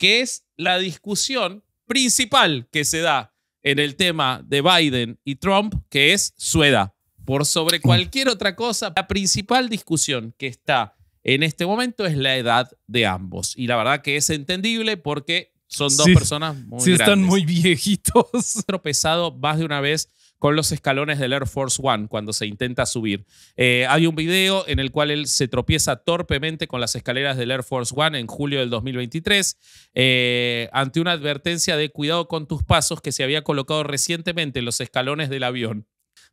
que es la discusión principal que se da en el tema de Biden y Trump, que es su edad. Por sobre mm. cualquier otra cosa, la principal discusión que está en este momento es la edad de ambos. Y la verdad que es entendible porque son dos personas muy... Sí, están muy viejitos. Tropezado más de una vez con los escalones del Air Force One cuando se intenta subir. Eh, hay un video en el cual él se tropieza torpemente con las escaleras del Air Force One en julio del 2023 eh, ante una advertencia de cuidado con tus pasos que se había colocado recientemente en los escalones del avión.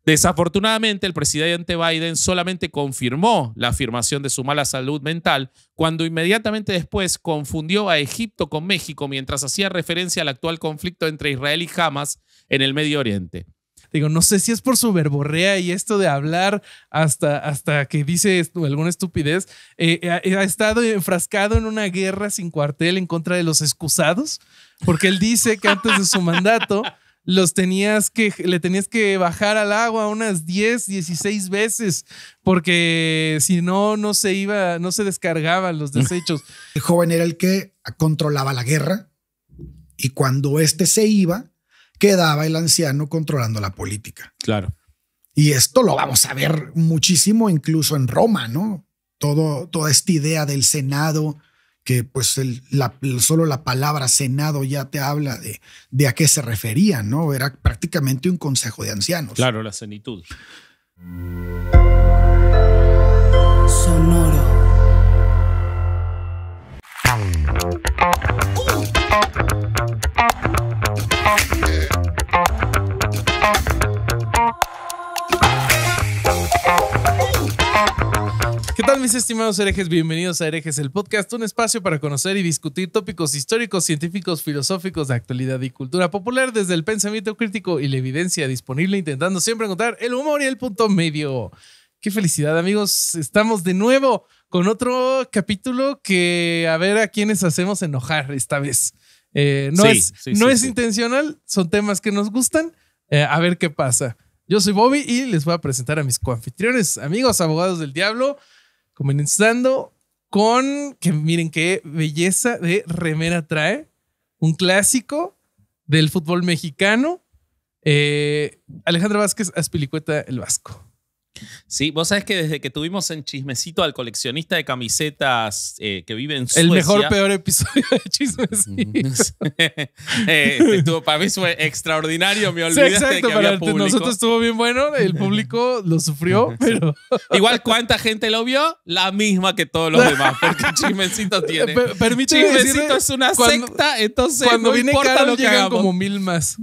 Desafortunadamente, el presidente Biden solamente confirmó la afirmación de su mala salud mental cuando inmediatamente después confundió a Egipto con México mientras hacía referencia al actual conflicto entre Israel y Hamas en el Medio Oriente. Digo, no sé si es por su verborrea y esto de hablar hasta, hasta que dice alguna estupidez. Eh, eh, ha, estado enfrascado en una guerra sin cuartel en contra de los excusados, porque él dice que antes de su mandato los tenías que, le tenías que bajar al agua unas 10, 16 veces, porque si no, no se iba, no se descargaban los mm. desechos. El joven era el que controlaba la guerra y cuando este se iba, quedaba el anciano controlando la política. Claro. Y esto lo vamos a ver muchísimo incluso en Roma, ¿no? Todo, toda esta idea del Senado, que pues el, solo la palabra Senado ya te habla de, de a qué se refería, ¿no? Era prácticamente un consejo de ancianos. Claro, la senitud. Sonoro. ¿Qué tal mis estimados herejes? Bienvenidos a Herejes, el podcast, un espacio para conocer y discutir tópicos históricos, científicos, filosóficos de actualidad y cultura popular desde el pensamiento crítico y la evidencia disponible, intentando siempre encontrar el humor y el punto medio. Qué felicidad amigos, estamos de nuevo con otro capítulo que a ver a quiénes hacemos enojar esta vez. Eh, no es, no es intencional, son temas que nos gustan. Eh, a ver qué pasa. Yo soy Bobby y les voy a presentar a mis coanfitriones, amigos, abogados del diablo, comenzando con que miren qué belleza de remera trae, un clásico del fútbol mexicano. Eh, Alejandro Vázquez, Aspilicueta, el Vasco. Sí, vos sabés que desde que tuvimos en Chismecito al coleccionista de camisetas eh, que vive en Suecia. El mejor, peor episodio de Chismecito. Eh, este para mí fue extraordinario, me olvidé. de que había público. nosotros estuvo bien bueno, el público lo sufrió, pero. Igual, ¿cuánta gente lo vio? La misma que todos los demás, porque Chismecito tiene. Chismecito es una secta, entonces cuando viene importa lo que llegan como mil más.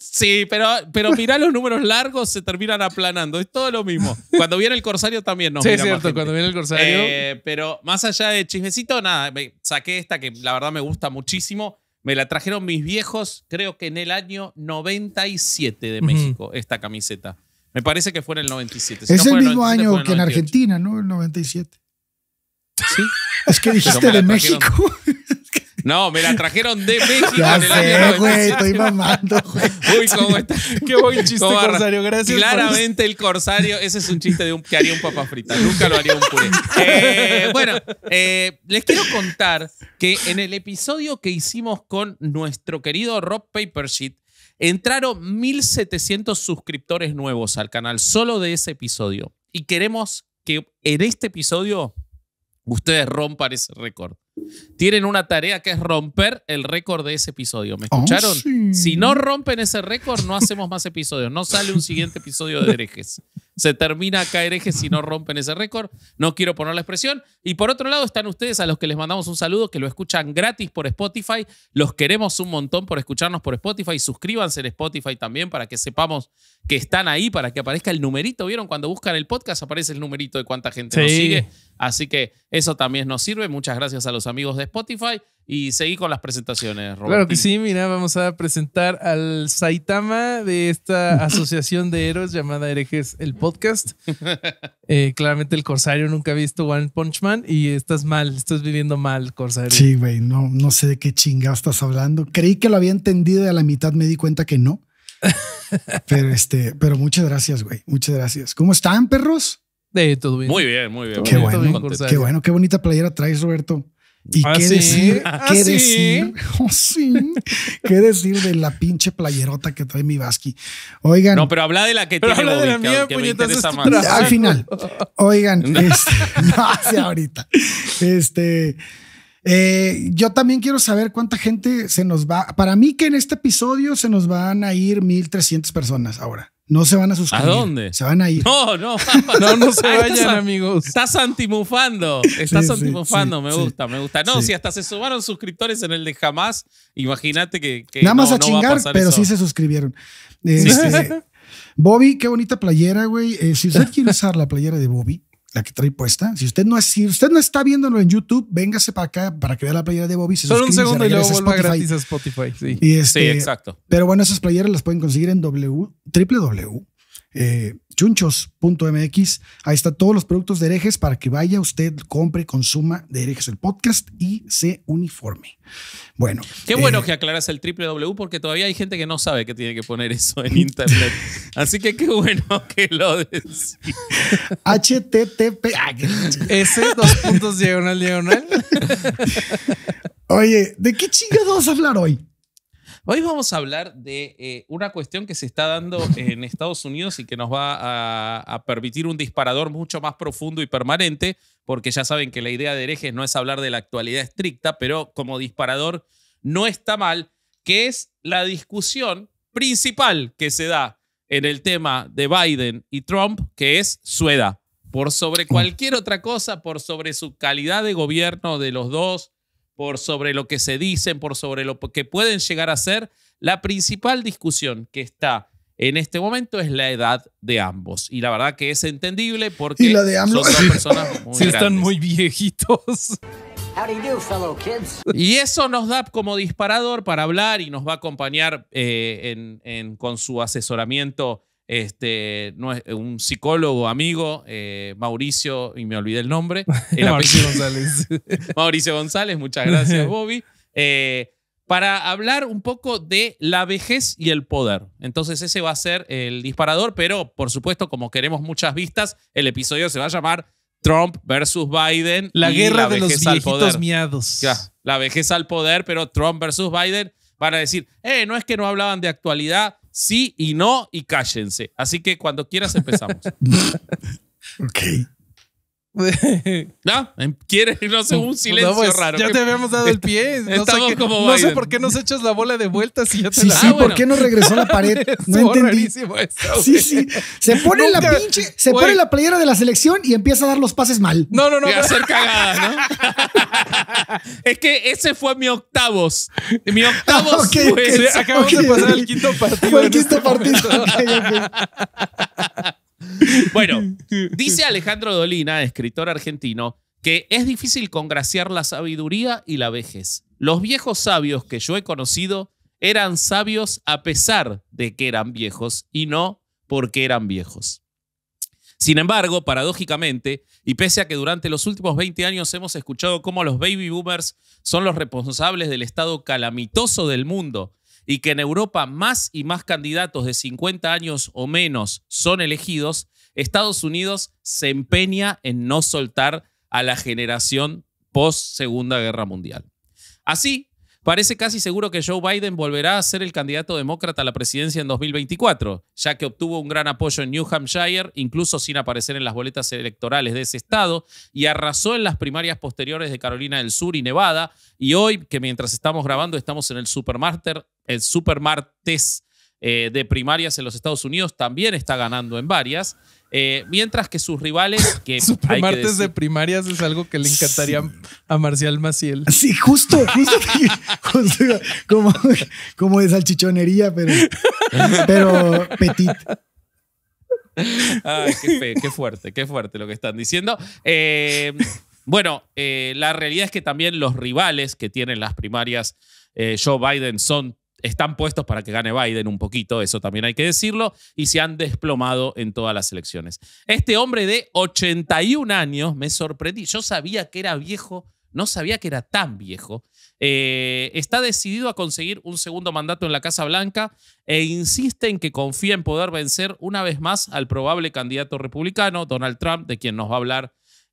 Sí, pero, pero mirá los números largos, se terminan aplanando. Es todo lo mismo. Cuando viene el corsario también nos Sí, es cierto, cuando viene el corsario. Eh, pero más allá de chismecito, nada, saqué esta que la verdad me gusta muchísimo. Me la trajeron mis viejos, creo que en el año 97 de México, esta camiseta. Me parece que fue en el 97. es el mismo año que en Argentina, ¿no? El 97. Sí. Es que dijiste de México. No, me la trajeron de México estoy mamando, Uy, cómo está. Qué buen chiste, Corsario, gracias. Claramente el Corsario, ese es un chiste de un, que haría un papa frita, nunca lo haría un puré. Eh, bueno, eh, les quiero contar que en el episodio que hicimos con nuestro querido Rob Papersheet, entraron 1.700 suscriptores nuevos al canal, solo de ese episodio. Y queremos que en este episodio ustedes rompan ese récord tienen una tarea que es romper el récord de ese episodio. ¿Me oh, escucharon? Si no rompen ese récord, no hacemos más episodios. No sale un siguiente episodio de herejes se termina caer eje si no rompen ese récord. No quiero poner la expresión. Y por otro lado están ustedes a los que les mandamos un saludo, que lo escuchan gratis por Spotify. Los queremos un montón por escucharnos por Spotify. Suscríbanse en Spotify también para que sepamos que están ahí, para que aparezca el numerito. ¿Vieron? Cuando buscan el podcast aparece el numerito de cuánta gente nos sigue. Así que eso también nos sirve. Muchas gracias a los amigos de Spotify. Y seguí con las presentaciones, Roberto. Claro que sí, mira, vamos a presentar al Saitama de esta asociación de héroes llamada Herejes el Podcast. Eh, claramente el Corsario nunca ha visto One Punch Man y estás mal, estás viviendo mal, Corsario. Sí, güey, no, no sé de qué chingado estás hablando. Creí que lo había entendido y a la mitad me di cuenta que no. pero este, pero muchas gracias, güey. Muchas gracias. ¿Cómo están, perros? De eh, todo bien. Muy bien, muy bien. Qué, bueno, bien, qué bueno, qué bonita playera traes, Roberto. ¿Y ah, qué decir? Ah, ¿Qué decir? Oh, ¿Qué decir de la pinche playerota que trae mi Vasqui? Oigan. No, pero habla de la que pero tiene habla de la mía, Al final. Oigan, no hace este, ahorita. Este, eh, yo también quiero saber cuánta gente se nos va. Para mí que en este episodio se nos van a ir 1.300 personas ahora. No se van a suscribir. ¿A dónde? Se van a ir. No, no, no, no se vayan, amigos. Estás antimufando. Estás antimufando. me gusta, me gusta. No, si hasta se sumaron suscriptores en el de jamás, imagínate que, Nada más a chingar, pero sí se suscribieron. Este, Bobby, qué bonita playera, güey. Eh, si usted quiere usar la playera de Bobby, la que trae puesta. Si usted no si usted no está viéndolo en YouTube, véngase para acá para que vea la playera de Bobby. Se Solo un segundo y luego vuelva gratis a Spotify. Sí. Este, sí. exacto. Pero bueno, esas playeras las pueden conseguir en w, www eh, chunchos.mx. Ahí están todos los productos de herejes para que vaya usted, compre, consuma de herejes el podcast y se uniforme. Bueno. Qué bueno eh, que aclaras el www porque todavía hay gente que no sabe que tiene que poner eso en internet. Así que qué bueno que lo des HTTP. dos puntos diagonal diagonal. Oye, ¿de qué chingados hablar hoy? Hoy vamos a hablar de eh, una cuestión que se está dando en Estados Unidos y que nos va a, a, permitir un disparador mucho más profundo y permanente, porque ya saben que la idea de herejes no es hablar de la actualidad estricta, pero como disparador no está mal, que es la discusión principal que se da en el tema de Biden y Trump, que es su edad. Por sobre mm. cualquier otra cosa, por sobre su calidad de gobierno de los dos, por sobre lo que se dicen, por sobre lo que pueden llegar a ser, la principal discusión que está en este momento es la edad de ambos. Y la verdad que es entendible porque son dos personas muy están muy viejitos. Y eso nos da como disparador para hablar y nos va a acompañar eh, con su asesoramiento este, no es, un psicólogo amigo, eh, Mauricio, y me olvidé el nombre. Mauricio González. Mauricio González, muchas gracias, Bobby. Eh, para hablar un poco de la vejez y el poder. Entonces ese va a ser el disparador, pero por supuesto, como queremos muchas vistas, el episodio se va a llamar Trump versus Biden. La guerra de los viejitos miados. la vejez al poder, pero Trump versus Biden van a decir, eh, no es que no hablaban de actualidad, sí y no y cállense. Así que cuando quieras empezamos. ok no, em, quiere, no sé, un silencio pues, raro. Ya te habíamos dado el pie. No, sé, no sé, por qué nos echas la bola de vuelta si ya te sí, la... Sí, ah, ¿por qué no regresó la pared? No entendí. sí, sí. Se pone la pinche, se pone la playera de la selección y empieza a dar los pases mal. No, no, no. Y a hacer cagada, ¿no? es que ese fue mi octavos. Mi octavos. Ah, acabamos de pasar el quinto partido. Fue el quinto este partido. Bueno, dice Alejandro Dolina, escritor argentino, que es difícil congraciar la sabiduría y la vejez. Los viejos sabios que yo he conocido eran sabios a pesar de que eran viejos y no porque eran viejos. Sin embargo, paradójicamente, y pese a que durante los últimos 20 años hemos escuchado cómo los baby boomers son los responsables del estado calamitoso del mundo y que en Europa más y más candidatos de 50 años o menos son elegidos, Estados Unidos se empeña en no soltar a la generación post Segunda Guerra Mundial. Así, Parece casi seguro que Joe Biden volverá a ser el candidato demócrata a la presidencia en 2024, ya que obtuvo un gran apoyo en New Hampshire, incluso sin aparecer en las boletas electorales de ese estado, y arrasó en las primarias posteriores de Carolina del Sur y Nevada, y hoy, que mientras estamos grabando, estamos en el Supermarter, el Supermartes eh, de primarias en los Estados Unidos, también está ganando en varias. Eh, mientras que sus rivales, que. de primarias es algo que le encantaría a Marcial Maciel. Sí, justo, justo. como, como de salchichonería, pero. Pero petit. qué, fuerte, qué fuerte lo que están diciendo. Eh, bueno, eh, la realidad es que también los rivales que tienen las primarias Joe Biden son están puestos para que gane Biden un poquito, eso también hay que decirlo, y se han desplomado en todas las elecciones. Este hombre de 81 años me sorprendí, yo sabía que era viejo, no sabía que era tan viejo, eh, está decidido a conseguir un segundo mandato en la Casa Blanca e insiste en que confía en poder vencer una vez más al probable candidato republicano, Donald Trump, de quien nos va a hablar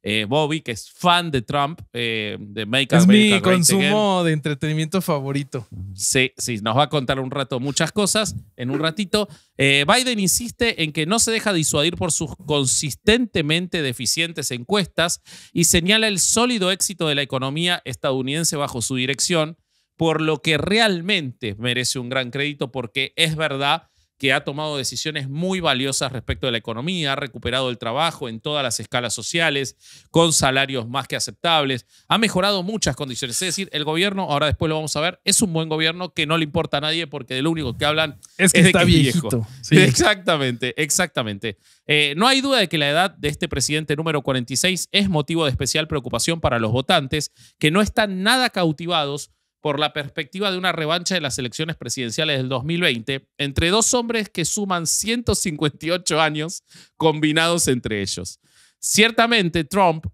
eh, Bobby, que es fan de Trump, eh, de Make Es mi consumo de entretenimiento favorito. Sí, sí, nos va a contar un rato muchas cosas en un ratito. Eh, Biden insiste en que no se deja disuadir por sus consistentemente deficientes encuestas y señala el sólido éxito de la economía estadounidense bajo su dirección, por lo que realmente merece un gran crédito porque es verdad que ha tomado decisiones muy valiosas respecto de la economía, ha recuperado el trabajo en todas las escalas sociales, con salarios más que aceptables, ha mejorado muchas condiciones. Es decir, el gobierno, ahora después lo vamos a ver, es un buen gobierno que no le importa a nadie porque de lo único que hablan es que está Viejo. Exactamente, exactamente. Eh, no hay duda de que la edad de este presidente número 46 es motivo de especial preocupación para los votantes, que no están nada cautivados por la perspectiva de una revancha de las elecciones presidenciales del 2020 entre dos hombres que suman 158 años combinados entre ellos. Ciertamente, Trump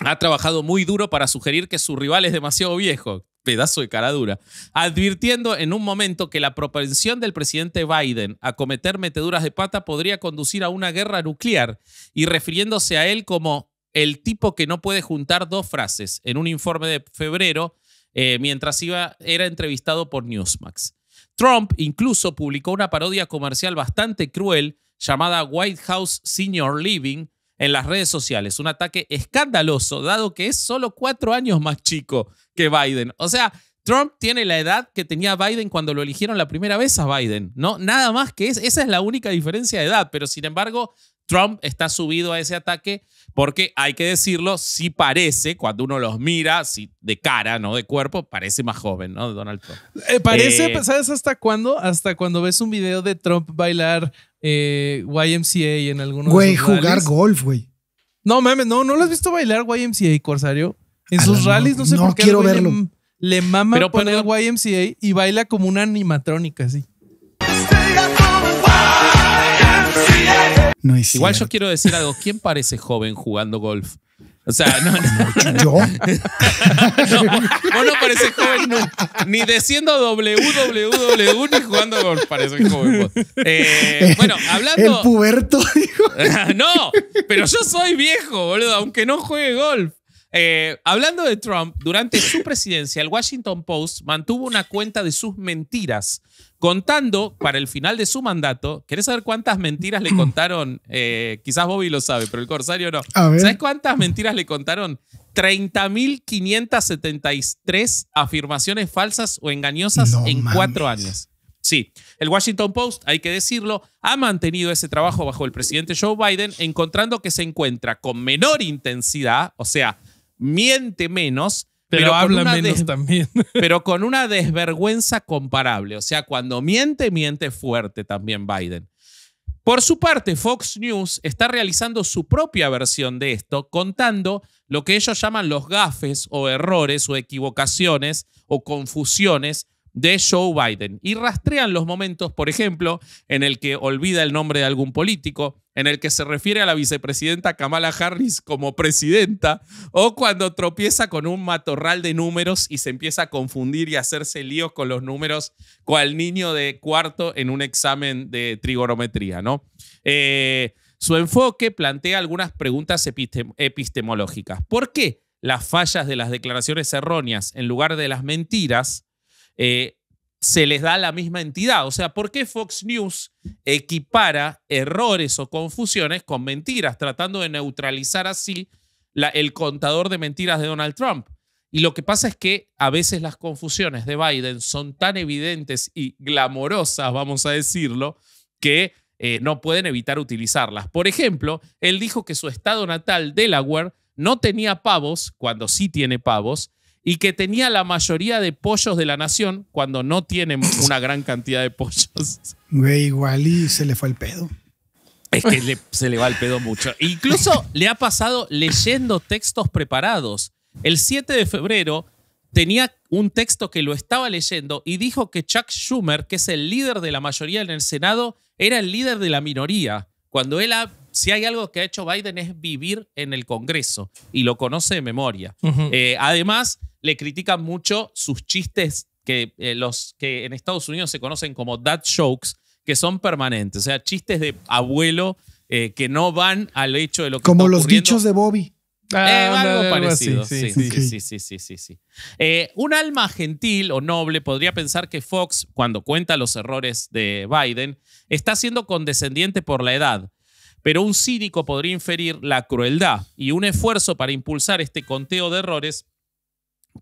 ha trabajado muy duro para sugerir que su rival es demasiado viejo, pedazo de cara dura, advirtiendo en un momento que la propensión del presidente Biden a cometer meteduras de pata podría conducir a una guerra nuclear y refiriéndose a él como el tipo que no puede juntar dos frases en un informe de febrero eh, mientras iba, era entrevistado por Newsmax. Trump incluso publicó una parodia comercial bastante cruel llamada White House Senior Living en las redes sociales. Un ataque escandaloso, dado que es solo cuatro años más chico que Biden. O sea, Trump tiene la edad que tenía Biden cuando lo eligieron la primera vez a Biden, ¿no? Nada más que es, esa es la única diferencia de edad, pero sin embargo, Trump está subido a ese ataque porque, hay que decirlo, sí parece, cuando uno los mira, sí, de cara, no de cuerpo, parece más joven, ¿no? Donald Trump. Eh, parece, eh, ¿sabes hasta cuándo? Hasta cuando ves un video de Trump bailar eh, YMCA en algunos Güey, jugar golf, güey. No, mames, no, no lo has visto bailar YMCA, Corsario. En sus rallies, no, sé No quiero verlo le mama pero, poner YMCA y baila como una animatrónica, así. No Igual yo quiero decir algo. ¿Quién parece joven jugando golf? O sea, no. no. ¿Yo? no, vos no pareces joven ni desciendo WWW ni jugando golf parece joven. Eh, bueno, hablando. El puberto, no, pero yo soy viejo, boludo, aunque no juegue golf. Eh, hablando de Trump, durante su presidencia, el Washington Post mantuvo una cuenta de sus mentiras, contando para el final de su mandato. ¿Querés saber cuántas mentiras le mm. contaron? Eh, quizás Bobby lo sabe, pero el Corsario no. ¿Sabes cuántas mentiras le contaron? 30.573 afirmaciones falsas o engañosas en cuatro años. Sí, el Washington Post, hay que decirlo, ha mantenido ese trabajo bajo el presidente Joe Biden, encontrando que se encuentra con menor intensidad, o sea, miente menos. Pero, habla menos también. pero con una desvergüenza comparable. O sea, cuando miente, miente fuerte también Biden. Por su parte, Fox News está realizando su propia versión de esto, contando lo que ellos llaman los gafes o errores o equivocaciones o confusiones de Joe Biden y rastrean los momentos, por ejemplo, en el que olvida el nombre de algún político, en el que se refiere a la vicepresidenta Kamala Harris como presidenta, o cuando tropieza con un matorral de números y se empieza a confundir y hacerse líos con los números, cual niño de cuarto en un examen de trigonometría, ¿no? Eh, su enfoque plantea algunas preguntas epistemológicas. ¿Por qué las fallas de las declaraciones erróneas en lugar de las mentiras? Eh, se les da la misma entidad. O sea, ¿por qué Fox News equipara errores o confusiones con mentiras, tratando de neutralizar así el contador de mentiras de Donald Trump? Y lo que pasa es que a veces las confusiones de Biden son tan evidentes y glamorosas, vamos a decirlo, que eh, no pueden evitar utilizarlas. Por ejemplo, él dijo que su estado natal, Delaware, no tenía pavos, cuando sí tiene pavos, y que tenía la mayoría de pollos de la nación cuando no tiene una gran cantidad de pollos. Ve igual y se le fue el pedo. Es que se le va el pedo mucho. Incluso le ha pasado leyendo textos preparados. El 7 de febrero tenía un texto que lo estaba leyendo y dijo que Chuck Schumer, que es el líder de la mayoría en el Senado, era el líder de la minoría, cuando él ha si hay algo que ha hecho Biden es vivir en el Congreso y lo conoce de memoria. Eh, además, le critican mucho sus chistes que eh, los que en Estados Unidos se conocen como dad jokes, que son permanentes, o sea, chistes de abuelo eh, que no van al hecho de lo que Como los dichos de Bobby. Ah, algo parecido. sí, sí, sí, un alma gentil o noble podría pensar que Fox, cuando cuenta los errores de Biden, está siendo condescendiente por la edad, pero un cínico podría inferir la crueldad y un esfuerzo para impulsar este conteo de errores,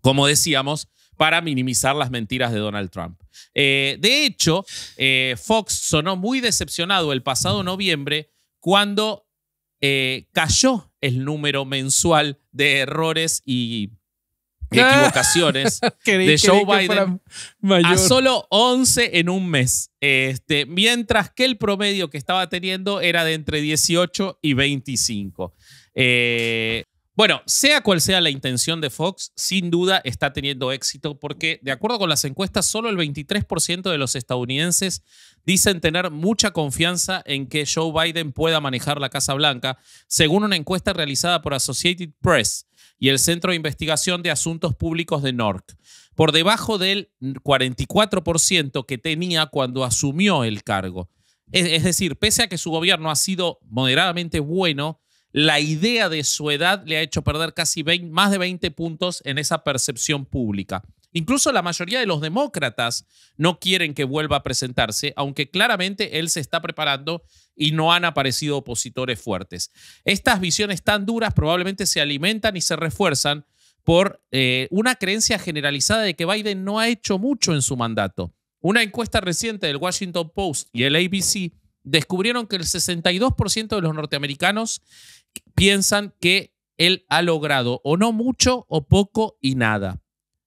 como decíamos, para minimizar las mentiras de Donald Trump. Eh, de hecho, eh, Fox sonó muy decepcionado el pasado noviembre cuando eh, cayó el número mensual de errores y Ah. equivocaciones de Joe Biden a solo 11 en un mes. Este, mientras que el promedio que estaba teniendo era de entre 18 y 25. Eh, bueno, sea cual sea la intención de Fox, sin duda está teniendo éxito porque, de acuerdo con las encuestas, solo el 23% de los estadounidenses dicen tener mucha confianza en que Joe Biden pueda manejar la Casa Blanca, según una encuesta realizada por Associated Press y el Centro de Investigación de Asuntos Públicos de NORC, por debajo del 44% que tenía cuando asumió el cargo. Es, decir, pese a que su gobierno ha sido moderadamente bueno, la idea de su edad le ha hecho perder casi más de 20 puntos en esa percepción pública. Incluso la mayoría de los demócratas no quieren que vuelva a presentarse, aunque claramente él se está preparando y no han aparecido opositores fuertes. Estas visiones tan duras probablemente se alimentan y se refuerzan por eh, una creencia generalizada de que Biden no ha hecho mucho en su mandato. Una encuesta reciente del Washington Post y el ABC descubrieron que el 62% de los norteamericanos piensan que él ha logrado o no mucho o poco y nada.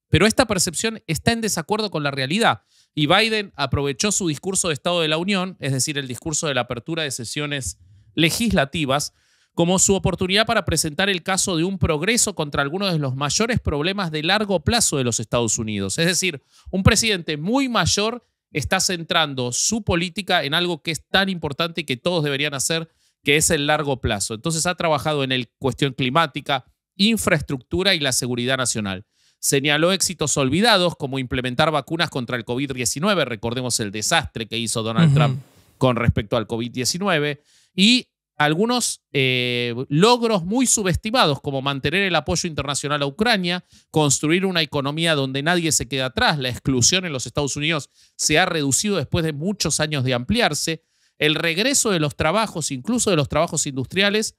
Pero esta percepción está en desacuerdo con la realidad y Biden aprovechó su discurso de Estado de la Unión, es decir, el discurso de la apertura de sesiones legislativas, como su oportunidad para presentar el caso de un progreso contra algunos de los mayores problemas de largo plazo de los Estados Unidos. Es decir, un presidente muy mayor está centrando su política en algo que es tan importante y que todos deberían hacer, que es el largo plazo. Entonces ha trabajado en la cuestión climática, infraestructura y la seguridad nacional. Señaló éxitos olvidados como implementar vacunas contra el COVID-19, recordemos el desastre que hizo Donald Trump con respecto al COVID-19, y algunos eh, logros muy subestimados, como mantener el apoyo internacional a Ucrania, construir una economía donde nadie se queda atrás, la exclusión en los Estados Unidos se ha reducido después de muchos años de ampliarse, el regreso de los trabajos, incluso de los trabajos industriales,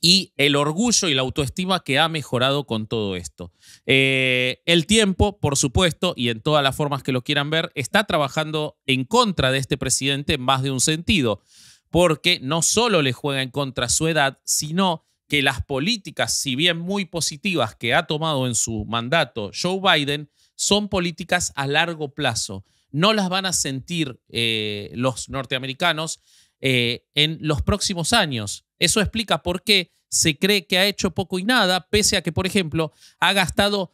y el orgullo y la autoestima que ha mejorado con todo esto. Eh, el tiempo, por supuesto, y en todas las formas que lo quieran ver, está trabajando en contra de este presidente en más de un sentido porque no solo le juega en contra su edad, sino que las políticas, si bien muy positivas que ha tomado en su mandato Joe Biden, son políticas a largo plazo. No las van a sentir eh, los norteamericanos eh, en los próximos años. Eso explica por qué se cree que ha hecho poco y nada, pese a que, por ejemplo, ha gastado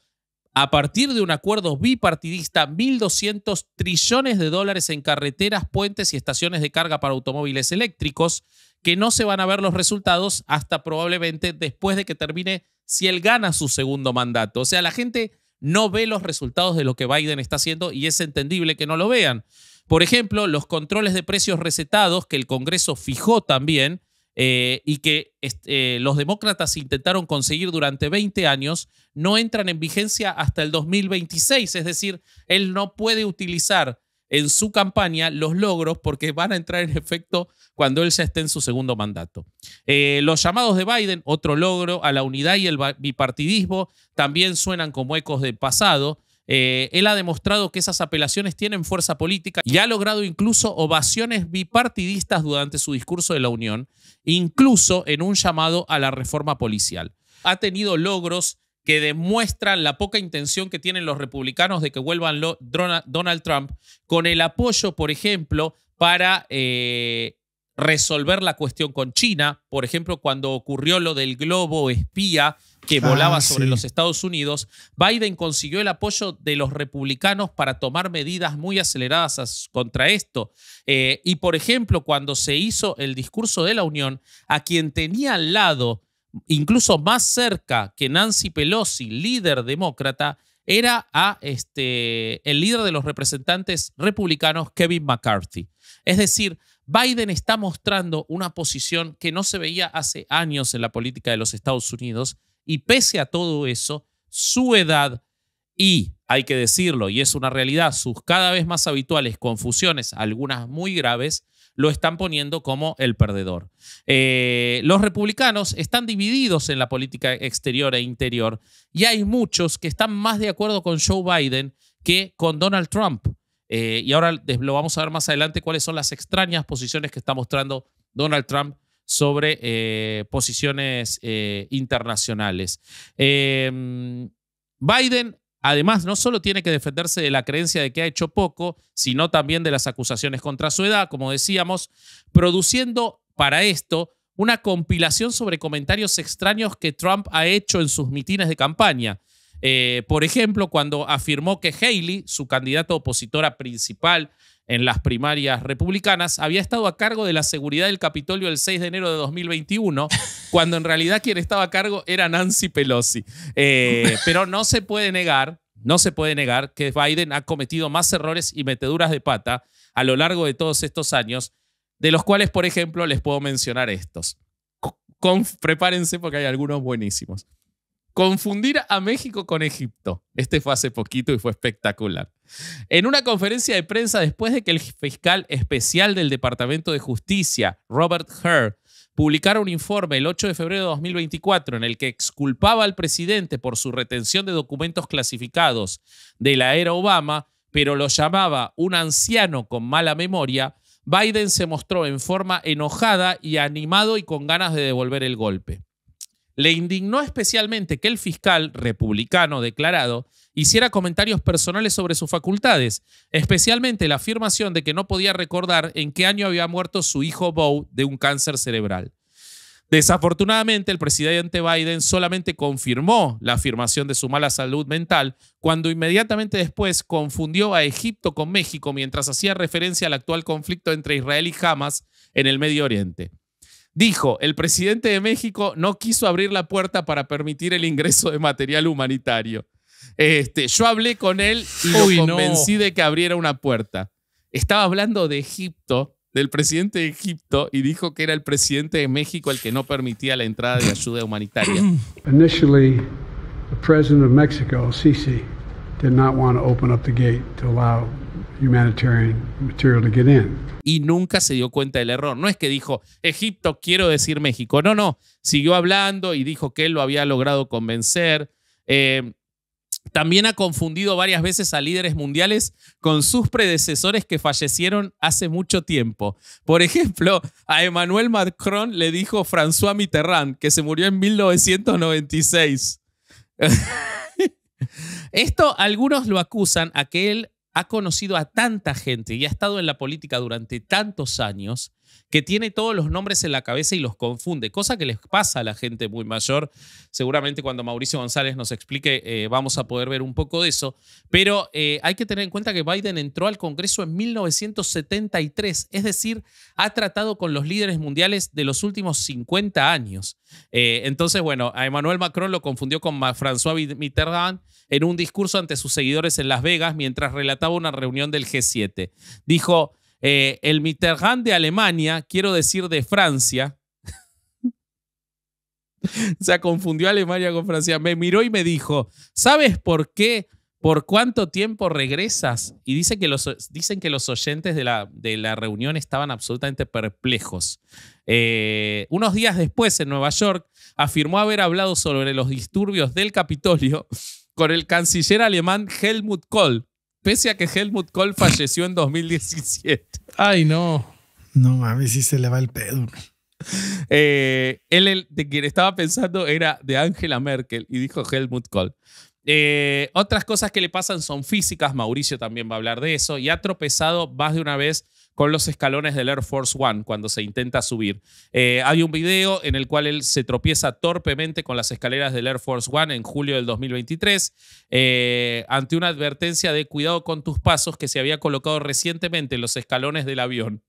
a partir de un acuerdo bipartidista 1.200 trillones de dólares en carreteras, puentes y estaciones de carga para automóviles eléctricos, que no se van a ver los resultados hasta probablemente después de que termine si él gana su segundo mandato. O sea, la gente no ve los resultados de lo que Biden está haciendo y es entendible que no lo vean. Por ejemplo, los controles de precios recetados que el Congreso fijó también eh, y que eh, los demócratas intentaron conseguir durante 20 años, no entran en vigencia hasta el 2026. Es decir, él no puede utilizar en su campaña los logros porque van a entrar en efecto cuando él ya esté en su segundo mandato. Eh, los llamados de Biden, otro logro a la unidad y el bipartidismo, también suenan como ecos del pasado. Eh, él ha demostrado que esas apelaciones tienen fuerza política y ha logrado incluso ovaciones bipartidistas durante su discurso de la Unión, incluso en un llamado a la reforma policial. Ha tenido logros que demuestran la poca intención que tienen los republicanos de que vuelvan Donald Trump con el apoyo, por ejemplo, para eh, resolver la cuestión con China, por ejemplo, cuando ocurrió lo del globo espía que ah, volaba sobre los Estados Unidos, Biden consiguió el apoyo de los republicanos para tomar medidas muy aceleradas contra esto. Eh, y, por ejemplo, cuando se hizo el discurso de la Unión, a quien tenía al lado, incluso más cerca que Nancy Pelosi, líder demócrata, era a este, el líder de los representantes republicanos, Kevin McCarthy. Es decir, Biden está mostrando una posición que no se veía hace años en la política de los Estados Unidos y pese a todo eso, su edad y, hay que decirlo, y es una realidad, sus cada vez más habituales confusiones, algunas muy graves, lo están poniendo como el perdedor. Eh, los republicanos están divididos en la política exterior e interior y hay muchos que están más de acuerdo con Joe Biden que con Donald Trump. Eh, y ahora lo vamos a ver más adelante cuáles son las extrañas posiciones que está mostrando Donald Trump sobre eh, posiciones eh, internacionales. Em, Biden, además, no solo tiene que defenderse de la creencia de que ha hecho poco, sino también de las acusaciones contra su edad, como decíamos, produciendo para esto una compilación sobre comentarios extraños que Trump ha hecho en sus mitines de campaña. Eh, por ejemplo, cuando afirmó que Haley, su candidata opositora principal en las primarias republicanas, había estado a cargo de la seguridad del Capitolio el 6 de enero de 2021, cuando en realidad quien estaba a cargo era Nancy Pelosi. Eh, pero no se puede negar, no se puede negar que Biden ha cometido más errores y meteduras de pata a lo largo de todos estos años, de los cuales, por ejemplo, les puedo mencionar estos. prepárense porque hay algunos buenísimos. Confundir a México con Egipto. Este fue hace poquito y fue espectacular. En una conferencia de prensa después de que el fiscal especial del Departamento de Justicia, Robert Hur, publicara un informe el 8 de febrero de 2024 en el que exculpaba al presidente por su retención de documentos clasificados de la era Obama, pero lo llamaba un anciano con mala memoria, Biden se mostró en forma enojada y animado y con ganas de devolver el golpe le indignó especialmente que el fiscal republicano declarado hiciera comentarios personales sobre sus facultades, especialmente la afirmación de que no podía recordar en qué año había muerto su hijo Beau de un cáncer cerebral. Desafortunadamente, el presidente Biden solamente confirmó la afirmación de su mala salud mental cuando inmediatamente después confundió a Egipto con México mientras hacía referencia al actual conflicto entre Israel y Hamas en el Medio Oriente dijo, el presidente de México no quiso abrir la puerta para permitir el ingreso de material humanitario. Este, yo hablé con él y lo convencí de que abriera una puerta. Estaba hablando de Egipto, del presidente de Egipto, y dijo que era el presidente de México el que no permitía la entrada de ayuda humanitaria. Initially, the president of Mexico, Sisi, did not want to open up the humanitarian material to get in. Y nunca se dio cuenta del error. No es que dijo, Egipto, quiero decir México. No, no. Siguió hablando y dijo que él lo había logrado convencer. Eh, también ha confundido varias veces a líderes mundiales con sus predecesores que fallecieron hace mucho tiempo. Por ejemplo, a Emmanuel Macron le dijo François Mitterrand, que se murió en 1996. Esto algunos lo acusan a que él ha conocido a tanta gente y ha estado en la política durante tantos años que tiene todos los nombres en la cabeza y los confunde, cosa que les pasa a la gente muy mayor. Seguramente cuando Mauricio González nos explique eh, vamos a poder ver un poco de eso, pero eh, hay que tener en cuenta que Biden entró al Congreso en 1973, es decir, ha tratado con los líderes mundiales de los últimos 50 años. Eh, entonces, bueno, a Emmanuel Macron lo confundió con François Mitterrand en un discurso ante sus seguidores en Las Vegas mientras relataba una reunión del G7. Dijo, eh, el Mitterrand de Alemania, quiero decir de Francia, se confundió Alemania con Francia, me miró y me dijo, ¿sabes por qué? ¿Por cuánto tiempo regresas? Y dice que los, dicen que los oyentes de la, de la reunión estaban absolutamente perplejos. Eh, unos días después, en Nueva York, afirmó haber hablado sobre los disturbios del Capitolio con el canciller alemán Helmut Kohl, pese a que Helmut Kohl falleció en 2017. Ay, no. No mames, si se le va el pedo. Eh, él, de quien estaba pensando era de Angela Merkel y dijo Helmut Kohl. Eh, otras cosas que le pasan son físicas, Mauricio también va a hablar de eso, y ha tropezado más de una vez con los escalones del Air Force One cuando se intenta subir. Eh, hay un video en el cual él se tropieza torpemente con las escaleras del Air Force One en julio del 2023, eh, ante una advertencia de cuidado con tus pasos que se había colocado recientemente en los escalones del avión.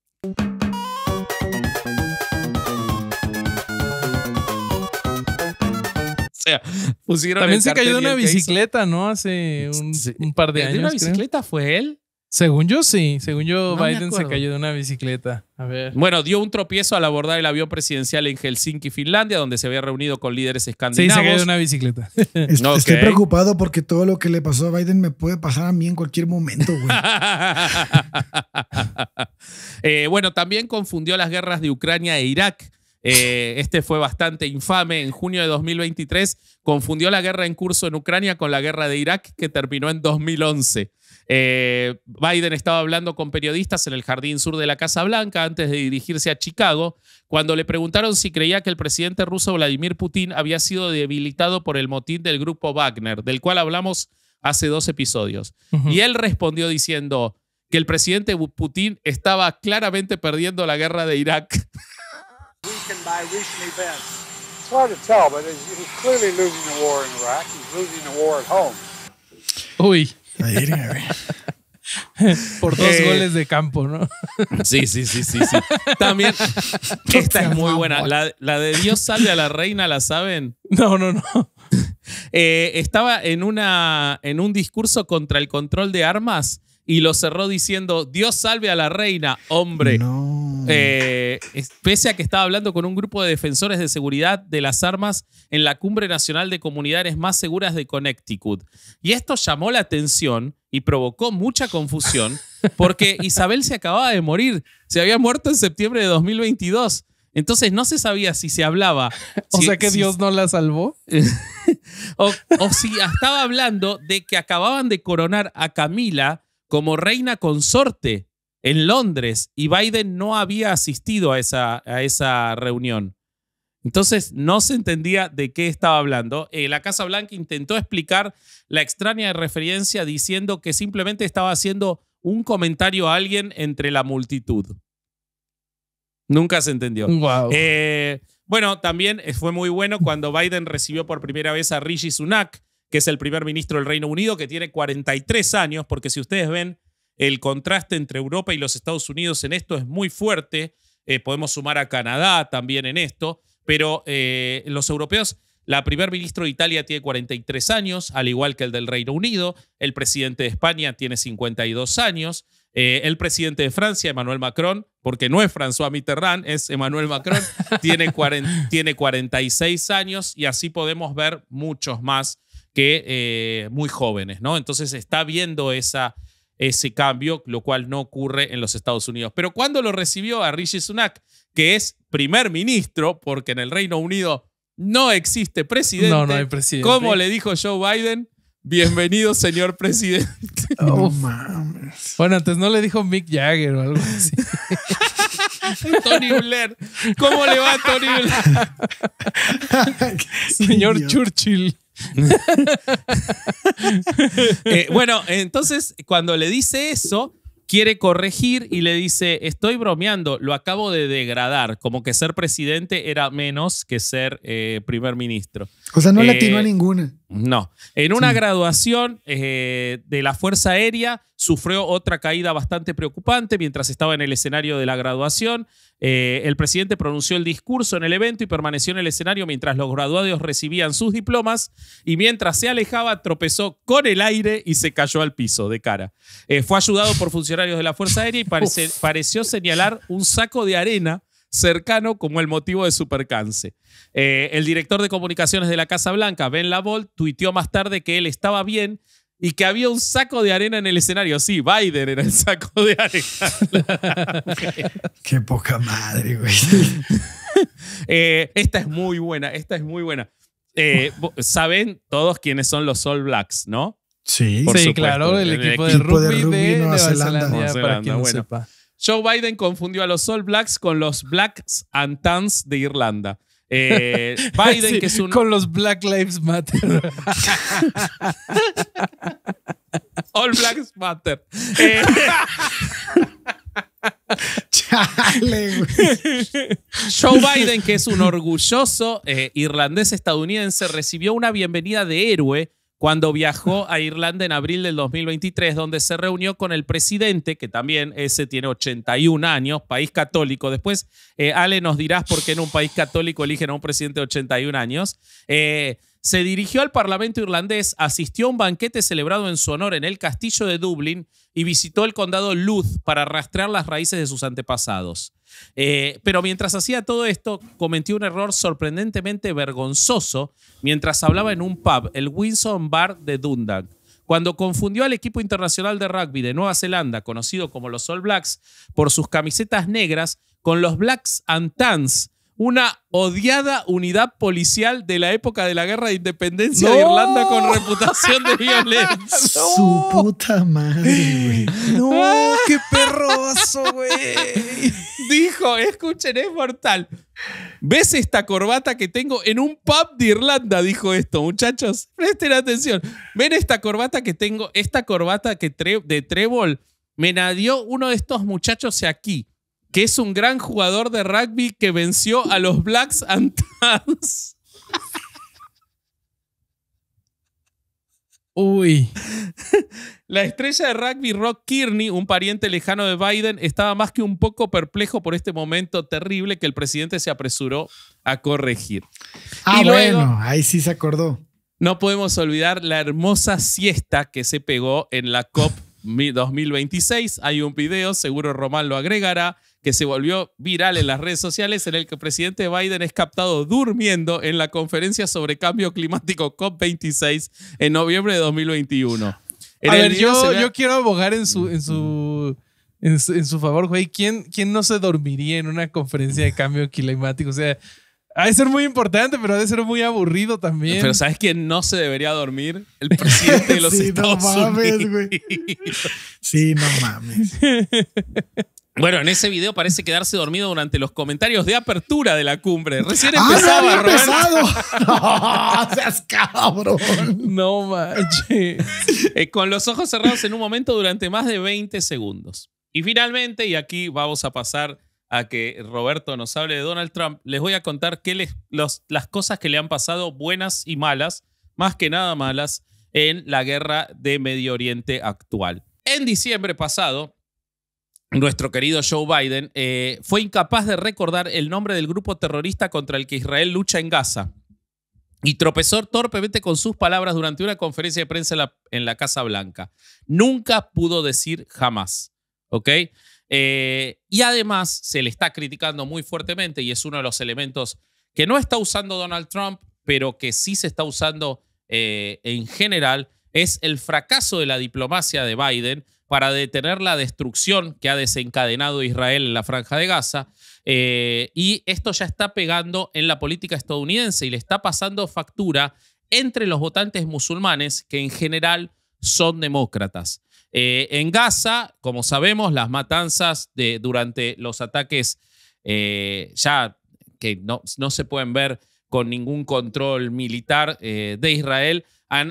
También se cayó de una bicicleta, ¿no? Hace un, par de años. ¿De una bicicleta fue él? Según yo sí, según yo Biden se cayó de una bicicleta. A ver. Bueno, dio un tropiezo al abordar el avión presidencial en Helsinki, Finlandia, donde se había reunido con líderes escandinavos. Sí, se cayó de una bicicleta. Estoy preocupado porque todo lo que le pasó a Biden me puede pasar a mí en cualquier momento, güey. Eh, bueno, también confundió las guerras de Ucrania e Irak eh, este fue bastante infame. En junio de 2023 confundió la guerra en curso en Ucrania con la guerra de Irak que terminó en 2011. Eh, Biden estaba hablando con periodistas en el jardín sur de la Casa Blanca antes de dirigirse a Chicago, cuando le preguntaron si creía que el presidente ruso Vladimir Putin había sido debilitado por el motín del grupo Wagner, del cual hablamos hace dos episodios. Y él respondió diciendo que el presidente Putin estaba claramente perdiendo la guerra de Irak. weakened by recent events? It's hard to tell, but he's clearly losing the war in Iraq. He's losing the war at home. Uy. Por dos eh, goles de campo, ¿no? Sí, sí, sí, sí, sí. También, esta es muy buena. La, la, de Dios salve a la reina, ¿la saben? No, no, no. Eh, estaba en, una, en un discurso contra el control de armas y lo cerró diciendo, Dios salve a la reina, hombre. Eh, pese a que estaba hablando con un grupo de defensores de seguridad de las armas en la Cumbre Nacional de Comunidades Más Seguras de Connecticut. Y esto llamó la atención y provocó mucha confusión porque Isabel se acababa de morir, se había muerto en septiembre de 2022. Entonces no se sabía si se hablaba. O sea que Dios no la salvó. o si estaba hablando de que acababan de coronar a Camila como reina consorte en Londres y Biden no había asistido a esa, a esa reunión. Entonces no se entendía de qué estaba hablando. Eh, la Casa Blanca intentó explicar la extraña referencia diciendo que simplemente estaba haciendo un comentario a alguien entre la multitud. Nunca se entendió. Eh, bueno, también eh, fue muy bueno cuando Biden recibió por primera vez a Rishi Sunak, que es el primer ministro del Reino Unido, que tiene 43 años, porque si ustedes ven, el contraste entre Europa y los Estados Unidos en esto es muy fuerte. Eh, podemos sumar a Canadá también en esto, pero eh, los europeos, la primer ministro de Italia tiene 43 años, al igual que el del Reino Unido, el presidente de España tiene 52 años, eh, el presidente de Francia, Emmanuel Macron, porque no es François Mitterrand, es Emmanuel Macron, tiene 46 años y así podemos ver muchos más que eh, muy jóvenes, ¿no? Entonces está viendo esa, ese cambio, lo cual no ocurre en los Estados Unidos. Pero cuando lo recibió a Rishi Sunak, que es primer ministro, porque en el Reino Unido no existe presidente, no, como le dijo Joe Biden, bienvenido señor presidente. Oh, mames. Bueno, antes no le dijo Mick Jagger o algo así. Tony Blair. ¿Cómo le va Tony Blair? señor Churchill. Eh, bueno, entonces cuando le dice eso, quiere corregir y le dice, estoy bromeando, lo acabo de degradar, como que ser presidente era menos que ser eh, primer ministro. O sea, no le a eh, ninguna. No. En una graduación de la Fuerza Aérea sufrió otra caída bastante preocupante mientras estaba en el escenario de la graduación. Eh, el presidente pronunció el discurso en el evento y permaneció en el escenario mientras los graduados recibían sus diplomas y mientras se alejaba tropezó con el aire y se cayó al piso de cara. Eh, fue ayudado por funcionarios de la Fuerza Aérea y pareció señalar un saco de arena cercano como el motivo de su percance. Eh, el director de comunicaciones de la Casa Blanca, Ben Lavol, tuiteó más tarde que él estaba bien y que había un saco de arena en el escenario. Sí, Biden era el saco de arena. Qué poca madre, güey. Eh, esta es muy buena, esta es muy buena. Eh, Saben todos quiénes son los All Blacks, ¿no? Sí, Por sí claro, el, equipo, de rugby, de, Nueva, Zelanda. Joe Biden confundió a los All Blacks con los Blacks and Tans de Irlanda. Eh, Biden, que es un. Con los Black Lives Matter. All Blacks Matter. Chale, güey. Eh, Joe Biden, que es un orgulloso eh, irlandés estadounidense, recibió una bienvenida de héroe cuando viajó a Irlanda en abril del 2023, donde se reunió con el presidente, que también ese tiene 81 años, país católico. Después, eh, Ale, nos dirás por qué en un país católico eligen a un presidente de 81 años. Eh, se dirigió al Parlamento irlandés, asistió a un banquete celebrado en su honor en el Castillo de Dublín y visitó el condado Luth para rastrear las raíces de sus antepasados. Eh, pero mientras hacía todo esto, cometió un error sorprendentemente vergonzoso mientras hablaba en un pub, el Winson Bar de Dundalk cuando confundió al equipo internacional de rugby de Nueva Zelanda, conocido como los All Blacks, por sus camisetas negras, con los Blacks and Tans, una odiada unidad policial de la época de la Guerra de Independencia de Irlanda con reputación de violencia. Su puta madre, güey. No, qué perroso, güey. Dijo, escuchen, es mortal. ¿Ves esta corbata que tengo en un pub de Irlanda? Dijo esto, muchachos. Presten atención. ¿Ven esta corbata que tengo? Esta corbata que de trébol me nadió uno de estos muchachos aquí que es un gran jugador de rugby que venció a los Blacks and Tans. Uy. La estrella de rugby Rock Kearney, un pariente lejano de Biden, estaba más que un poco perplejo por este momento terrible que el presidente se apresuró a corregir. Ah, bueno, ahí sí se acordó. No podemos olvidar la hermosa siesta que se pegó en la COP 2026. Hay un video, seguro Román lo agregará, que se volvió viral en las redes sociales en el que el presidente Biden es captado durmiendo en la conferencia sobre cambio climático COP26 en noviembre de 2021. a ver, yo, quiero abogar en su, en su, en su, favor, güey. ¿Quién, ¿Quién, no se dormiría en una conferencia de cambio climático? O sea, ha de ser muy importante, pero ha de ser muy aburrido también. Pero ¿sabes quién no se debería dormir? El presidente de los sí, Unidos. Sí, no mames. Bueno, en ese video parece quedarse dormido durante los comentarios de apertura de la cumbre. Recién ah, empezaba, había empezado. no, seas cabrón. No manches. Eh, con los ojos cerrados en un momento durante más de 20 segundos. Y finalmente, y aquí vamos a pasar a que Roberto nos hable de Donald Trump, les voy a contar qué les, los, las cosas que le han pasado buenas y malas, más que nada malas, en la guerra de Medio Oriente actual. En diciembre pasado, nuestro querido Joe Biden, eh, fue incapaz de recordar el nombre del grupo terrorista contra el que Israel lucha en Gaza y tropezó torpemente con sus palabras durante una conferencia de prensa en la, Casa Blanca. Nunca pudo decir jamás, ¿ok? Eh, y además se le está criticando muy fuertemente y es uno de los elementos que no está usando Donald Trump, pero que sí se está usando eh, en general, es el fracaso de la diplomacia de Biden para detener la destrucción que ha desencadenado Israel en la franja de Gaza. Eh, y esto ya está pegando en la política estadounidense y le está pasando factura entre los votantes musulmanes, que en general son demócratas. Eh, en Gaza, como sabemos, las matanzas de, durante los ataques eh, ya que no, no se pueden ver con ningún control militar eh, de Israel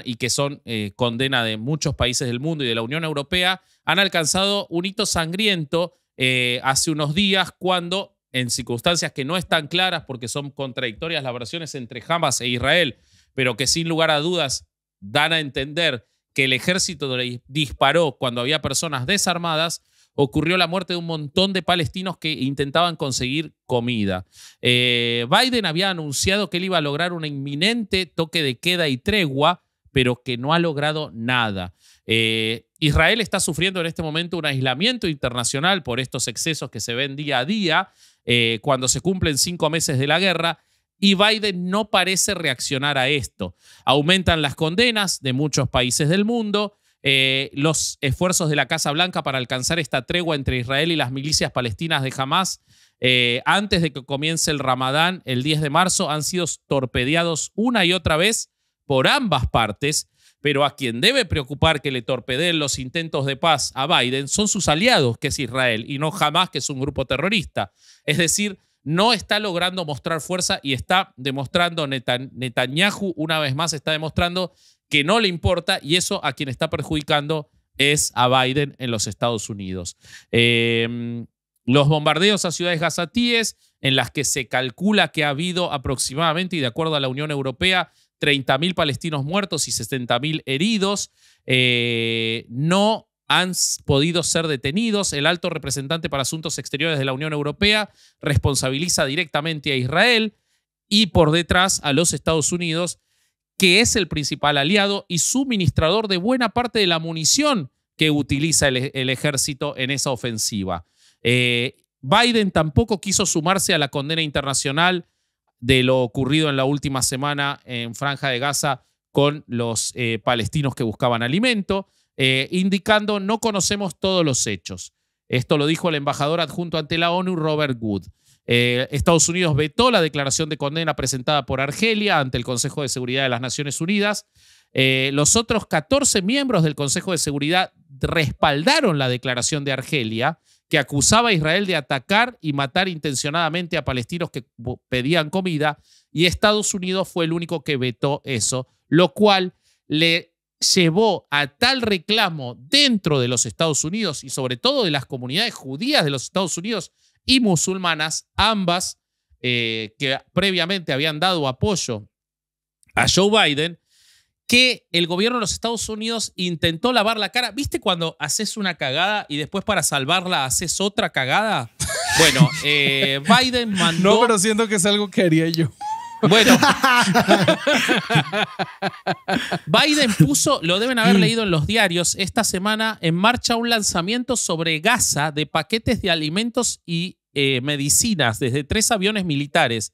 y que son eh, condena de muchos países del mundo y de la Unión Europea, han alcanzado un hito sangriento eh, hace unos días cuando, en circunstancias que no están claras porque son contradictorias las versiones entre Hamas e Israel, pero que sin lugar a dudas dan a entender que el ejército disparó cuando había personas desarmadas, ocurrió la muerte de un montón de palestinos que intentaban conseguir comida. Eh, Biden había anunciado que él iba a lograr un inminente toque de queda y tregua, pero que no ha logrado nada. Eh, Israel está sufriendo en este momento un aislamiento internacional por estos excesos que se ven día a día eh, cuando se cumplen cinco meses de la guerra. Y Biden no parece reaccionar a esto. Aumentan las condenas de muchos países del mundo. Eh, los esfuerzos de la Casa Blanca para alcanzar esta tregua entre Israel y las milicias palestinas de Hamas eh, antes de que comience el Ramadán el 10 de marzo han sido torpedeados una y otra vez por ambas partes, pero a quien debe preocupar que le torpedeen los intentos de paz a Biden son sus aliados, que es Israel, y no Hamas, que es un grupo terrorista. Es decir, no está logrando mostrar fuerza y está demostrando, Netanyahu una vez más está demostrando que no le importa y eso a quien está perjudicando es a Biden en los Estados Unidos. Em, los bombardeos a ciudades gazatíes, en las que se calcula que ha habido aproximadamente, y de acuerdo a la Unión Europea, 30.000 palestinos muertos y 60.000 heridos, eh, no han podido ser detenidos. El alto representante para asuntos exteriores de la Unión Europea responsabiliza directamente a Israel y por detrás a los Estados Unidos que es el principal aliado y suministrador de buena parte de la munición que utiliza el, e-, ejército en esa ofensiva. Eh, Biden tampoco quiso sumarse a la condena internacional de lo ocurrido en la última semana en Franja de Gaza con los eh, palestinos que buscaban alimento, eh, indicando no conocemos todos los hechos. Esto lo dijo el embajador adjunto ante la ONU, Robert Wood. Eh, Estados Unidos vetó la declaración de condena presentada por Argelia ante el Consejo de Seguridad de las Naciones Unidas. Eh, los otros 14 miembros del Consejo de Seguridad respaldaron la declaración de Argelia, que acusaba a Israel de atacar y matar intencionadamente a palestinos que pedían comida, y Estados Unidos fue el único que vetó eso, lo cual le llevó a tal reclamo dentro de los Estados Unidos y sobre todo de las comunidades judías de los Estados Unidos y musulmanas, ambas eh, que previamente habían dado apoyo a Joe Biden, que el gobierno de los Estados Unidos intentó lavar la cara. ¿Viste cuando haces una cagada y después para salvarla haces otra cagada? Bueno, eh, Biden mandó... No, pero siento que es algo que haría yo. Bueno. Biden puso, lo deben haber mm. leído en los diarios, esta semana en marcha un lanzamiento sobre Gaza de paquetes de alimentos y eh, medicinas desde tres aviones militares.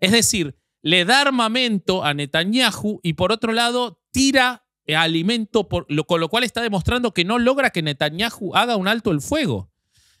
Es decir, le da armamento a Netanyahu y por otro lado tira eh, alimento, por, con lo cual está demostrando que no logra que Netanyahu haga un alto el fuego.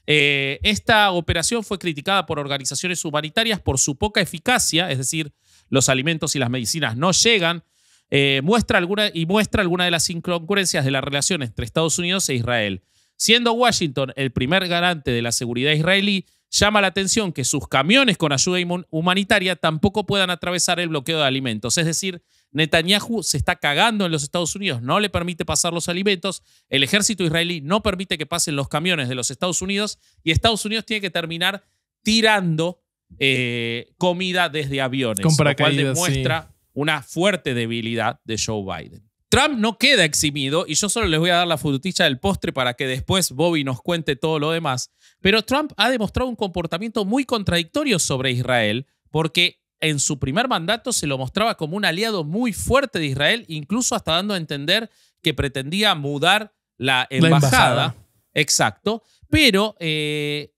Eh, esta operación fue criticada por organizaciones humanitarias por su poca eficacia, es decir, los alimentos y las medicinas no llegan, eh, muestra alguna, y muestra alguna de las incongruencias de la relación entre Estados Unidos e Israel. Siendo Washington el primer garante de la seguridad israelí, llama la atención que sus camiones con ayuda humanitaria tampoco puedan atravesar el bloqueo de alimentos, es decir, Netanyahu se está cagando en los Estados Unidos, no le permite pasar los alimentos, el ejército israelí no permite que pasen los camiones de los Estados Unidos y Estados Unidos tiene que terminar tirando eh, comida desde aviones, lo cual demuestra una fuerte debilidad de Joe Biden. Trump no queda eximido y yo solo les voy a dar la frutilla del postre para que después Bobby nos cuente todo lo demás. Pero Trump ha demostrado un comportamiento muy contradictorio sobre Israel porque en su primer mandato se lo mostraba como un aliado muy fuerte de Israel, incluso hasta dando a entender que pretendía mudar la embajada. Exacto. Pero eh,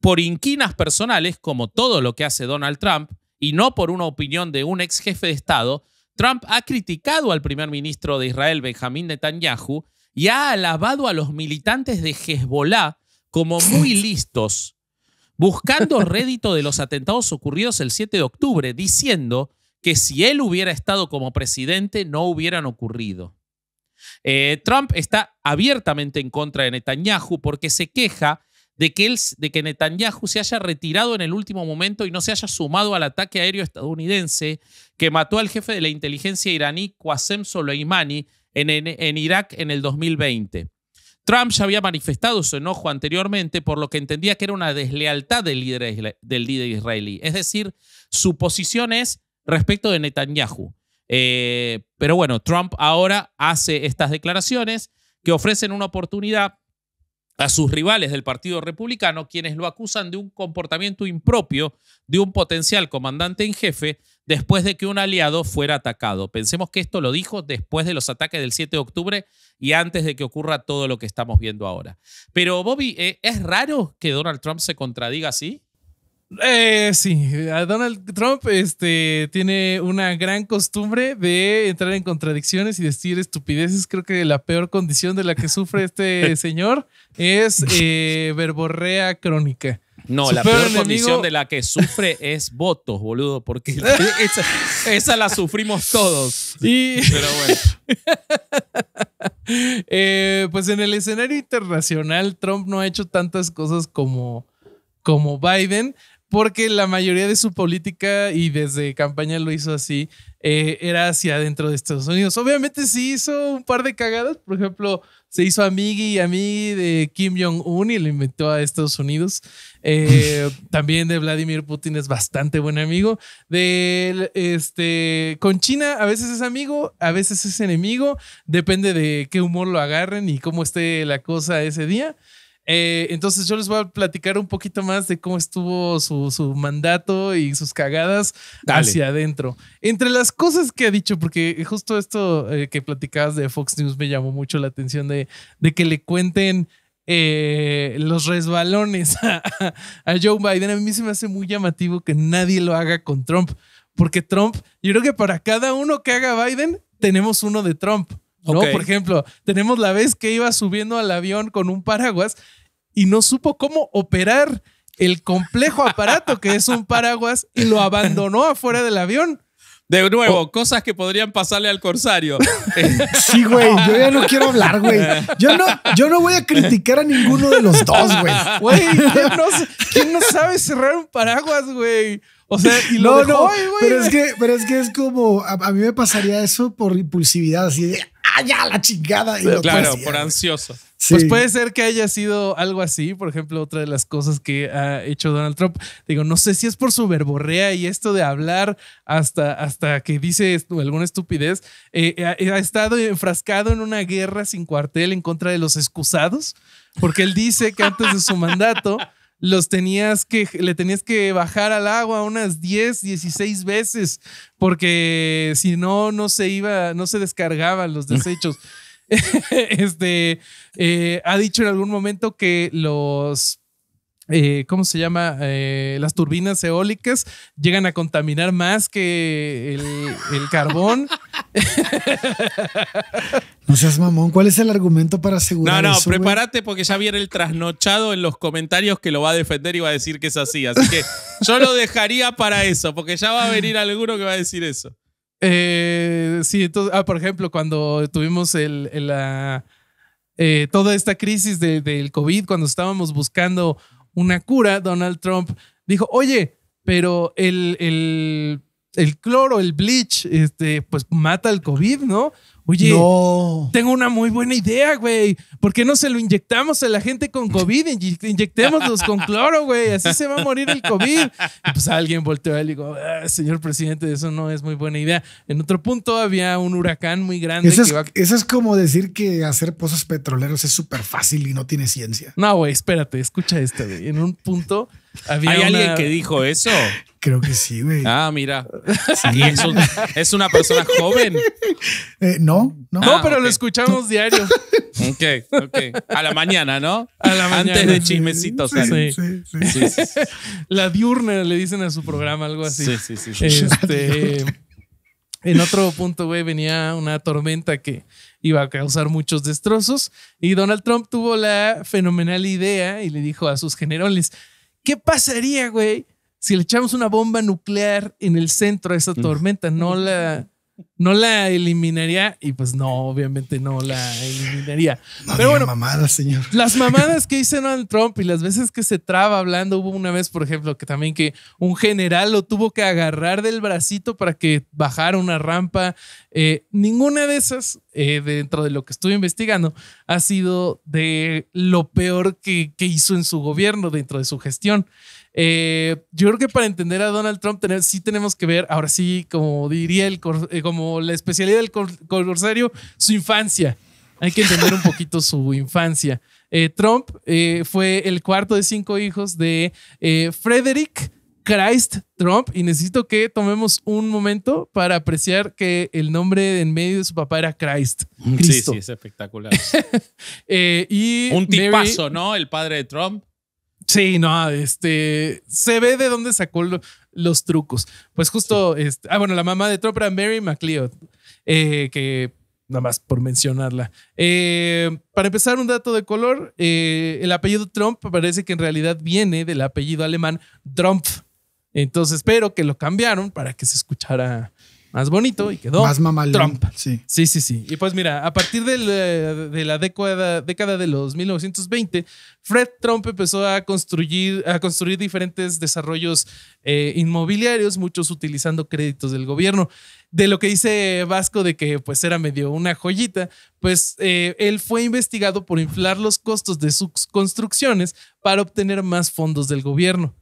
por inquinas personales, como todo lo que hace Donald Trump, y no por una opinión de un ex jefe de Estado, Trump ha criticado al primer ministro de Israel, Benjamín Netanyahu, y ha alabado a los militantes de Hezbollah como muy listos buscando rédito de los atentados ocurridos el 7 de octubre, diciendo que si él hubiera estado como presidente no hubieran ocurrido. Eh, Trump está abiertamente en contra de Netanyahu porque se queja de que, él, de que Netanyahu se haya retirado en el último momento y no se haya sumado al ataque aéreo estadounidense que mató al jefe de la inteligencia iraní Qasem Soleimani en, en, en Irak en el 2020. Trump ya había manifestado su enojo anteriormente por lo que entendía que era una deslealtad del líder, del líder israelí. Es decir, su posición es respecto de Netanyahu. Eh, pero bueno, Trump ahora hace estas declaraciones que ofrecen una oportunidad a sus rivales del Partido Republicano, quienes lo acusan de un comportamiento impropio de un potencial comandante en jefe después de que un aliado fuera atacado. Pensemos que esto lo dijo después de los ataques del 7 de octubre y antes de que ocurra todo lo que estamos viendo ahora. Pero Bobby, eh, ¿es raro que Donald Trump se contradiga así? Eh, sí, Donald Trump este, tiene una gran costumbre de entrar en contradicciones y decir estupideces. Creo que la peor condición de la que sufre este señor es eh, verborrea crónica. No, la peor, condición de la que sufre es votos, boludo, porque esa, la sufrimos todos. Pero bueno. Eh, pues en el escenario internacional, Trump no ha hecho tantas cosas como, como Biden, porque la mayoría de su política, y desde campaña lo hizo así, eh, era hacia adentro de Estados Unidos. Obviamente sí hizo un par de cagadas, por ejemplo, se hizo amigui y mí de Kim Jong-un y lo inventó a Estados Unidos. Eh, también de Vladimir Putin es bastante buen amigo. De, este, con China a veces es amigo, a veces es enemigo, depende de qué humor lo agarren y cómo esté la cosa ese día. Eh, entonces yo les voy a platicar un poquito más de cómo estuvo su, mandato y sus cagadas hacia adentro. Entre las cosas que ha dicho, porque justo esto eh, que platicabas de Fox News me llamó mucho la atención de, de que le cuenten... Eh, los resbalones a, a, Joe Biden. A mí se me hace muy llamativo que nadie lo haga con Trump, porque Trump, yo creo que para cada uno que haga Biden, tenemos uno de Trump. ¿no? Por ejemplo, tenemos la vez que iba subiendo al avión con un paraguas y no supo cómo operar el complejo aparato que es un paraguas y lo abandonó afuera del avión. De nuevo, cosas que podrían pasarle al corsario. Sí, güey, yo ya no quiero hablar, güey. Yo no, yo no voy a criticar a ninguno de los dos, güey. Güey, ¿quién, no, sabe cerrar un paraguas, güey? O sea, y lo dejó, pero es que, pero es que es como a, a, mí me pasaría eso por impulsividad, así de ya la chingada! claro, por ansioso. Pues puede ser que haya sido algo así, por ejemplo, otra de las cosas que ha hecho Donald Trump. Digo, no sé si es por su verborrea y esto de hablar hasta, hasta que dice alguna estupidez. Eh, eh, ha estado enfrascado en una guerra sin cuartel en contra de los excusados, porque él dice que antes de su mandato los tenías que, le tenías que bajar al agua unas 10, 16 veces, porque si no, no se iba, no se descargaban los mm. desechos. este, eh, ha dicho en algún momento que los eh, ¿cómo se llama? Eh, las turbinas eólicas llegan a contaminar más que el, carbón. no seas mamón, ¿cuál es el argumento para asegurar? No, no, prepárate porque ya viene el trasnochado en los comentarios que lo va a defender y va a decir que es así. Así que yo lo dejaría para eso, porque ya va a venir alguno que va a decir eso. Eh, sí, entonces, ah, por ejemplo, cuando tuvimos toda esta crisis del COVID, cuando estábamos buscando una cura, Donald Trump dijo, oye, pero el, el, el cloro, el bleach, este, pues mata el COVID, ¿no? Oye, tengo una muy buena idea, güey. ¿Por qué no se lo inyectamos a la gente con COVID? inyectémoslos con cloro, güey. Así se va a morir el COVID. Y pues alguien volteó a él y dijo, ah, señor presidente, eso no es muy buena idea. En otro punto había un huracán muy grande. Eso, es, como decir que hacer pozos petroleros es súper fácil y no tiene ciencia. No, güey, espérate, escucha esto, güey. En un punto había alguien que dijo eso? Creo que sí, güey. Ah, mira. Sí. es, una persona joven. Eh, no, no. Ah, pero lo escuchamos diario. ok, ok. A la mañana, ¿no? A la mañana. Antes de chismecitos. Sí, sí, sí, La diurna le dicen a su programa, algo así. Sí, sí, sí. Este, en otro punto, güey, venía una tormenta que iba a causar muchos destrozos y Donald Trump tuvo la fenomenal idea y le dijo a sus generales, ¿qué pasaría, güey? si le echamos una bomba nuclear en el centro a esa tormenta, no la, no la eliminaría. Y pues no, obviamente no la eliminaría. Pero bueno, mamadas, señor. Las mamadas que hizo Donald Trump y las veces que se traba hablando, hubo una vez, por ejemplo, que también que un general lo tuvo que agarrar del bracito para que bajara una rampa. Eh, ninguna de esas, eh, dentro de lo que estuve investigando, ha sido de lo peor que, que hizo en su gobierno, dentro de su gestión. Eh, yo creo que para entender a Donald Trump sí tenemos que ver, ahora sí, como diría el, eh, como la especialidad del cor corsario, su infancia. Hay que entender un poquito su infancia. Eh, Trump fue el cuarto de cinco hijos de Frederick Christ Trump y necesito que tomemos un momento para apreciar que el nombre en medio de su papá era Christ. Sí, sí, es espectacular. y un tipazo, ¿no? El padre de Trump. Sí, no, este, se ve de dónde sacó los trucos. Pues justo, este, ah, bueno, la mamá de Trump era Mary McLeod, eh, que nada más por mencionarla. Eh, para empezar, un dato de color, eh, el apellido Trump parece que en realidad viene del apellido alemán Drumpf. Entonces, espero que lo cambiaron para que se escuchara más bonito y quedó más Trump. Sí. sí, sí, sí. Y pues mira, a partir eh, de la, década, década, de los 1920, Fred Trump empezó a construir, a construir diferentes desarrollos eh, inmobiliarios, muchos utilizando créditos del gobierno. De lo que dice Vasco de que pues era medio una joyita, pues eh, él fue investigado por inflar los costos de sus construcciones para obtener más fondos del gobierno.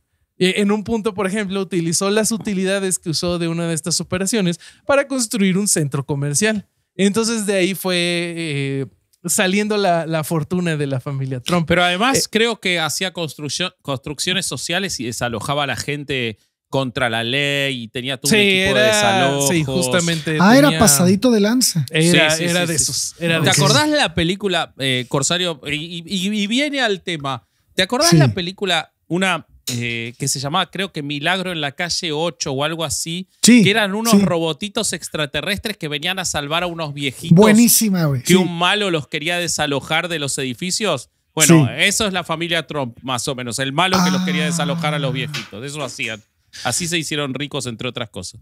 En un punto, por ejemplo, utilizó las utilidades que usó de una de estas operaciones para construir un centro comercial. Entonces de ahí fue eh, saliendo la, fortuna de la familia Trump. Pero además eh, creo que hacía construcciones sociales y desalojaba a la gente contra la ley y tenía todo equipo era, de Sí, justamente. Ah, era pasadito de lanza. Era, de esos. ¿Te acordás la película, eh, Corsario? Y, y, viene al tema. ¿Te acordás la película, una eh, que se llamaba, creo que Milagro en la calle 8 o algo así, que eran unos robotitos extraterrestres que venían a salvar a unos viejitos. Buenísima, Que un malo los quería desalojar de los edificios. Bueno, eso es la familia Trump, más o menos. El malo que los quería ah. desalojar a los viejitos. Eso hacían. Así se hicieron ricos, entre otras cosas.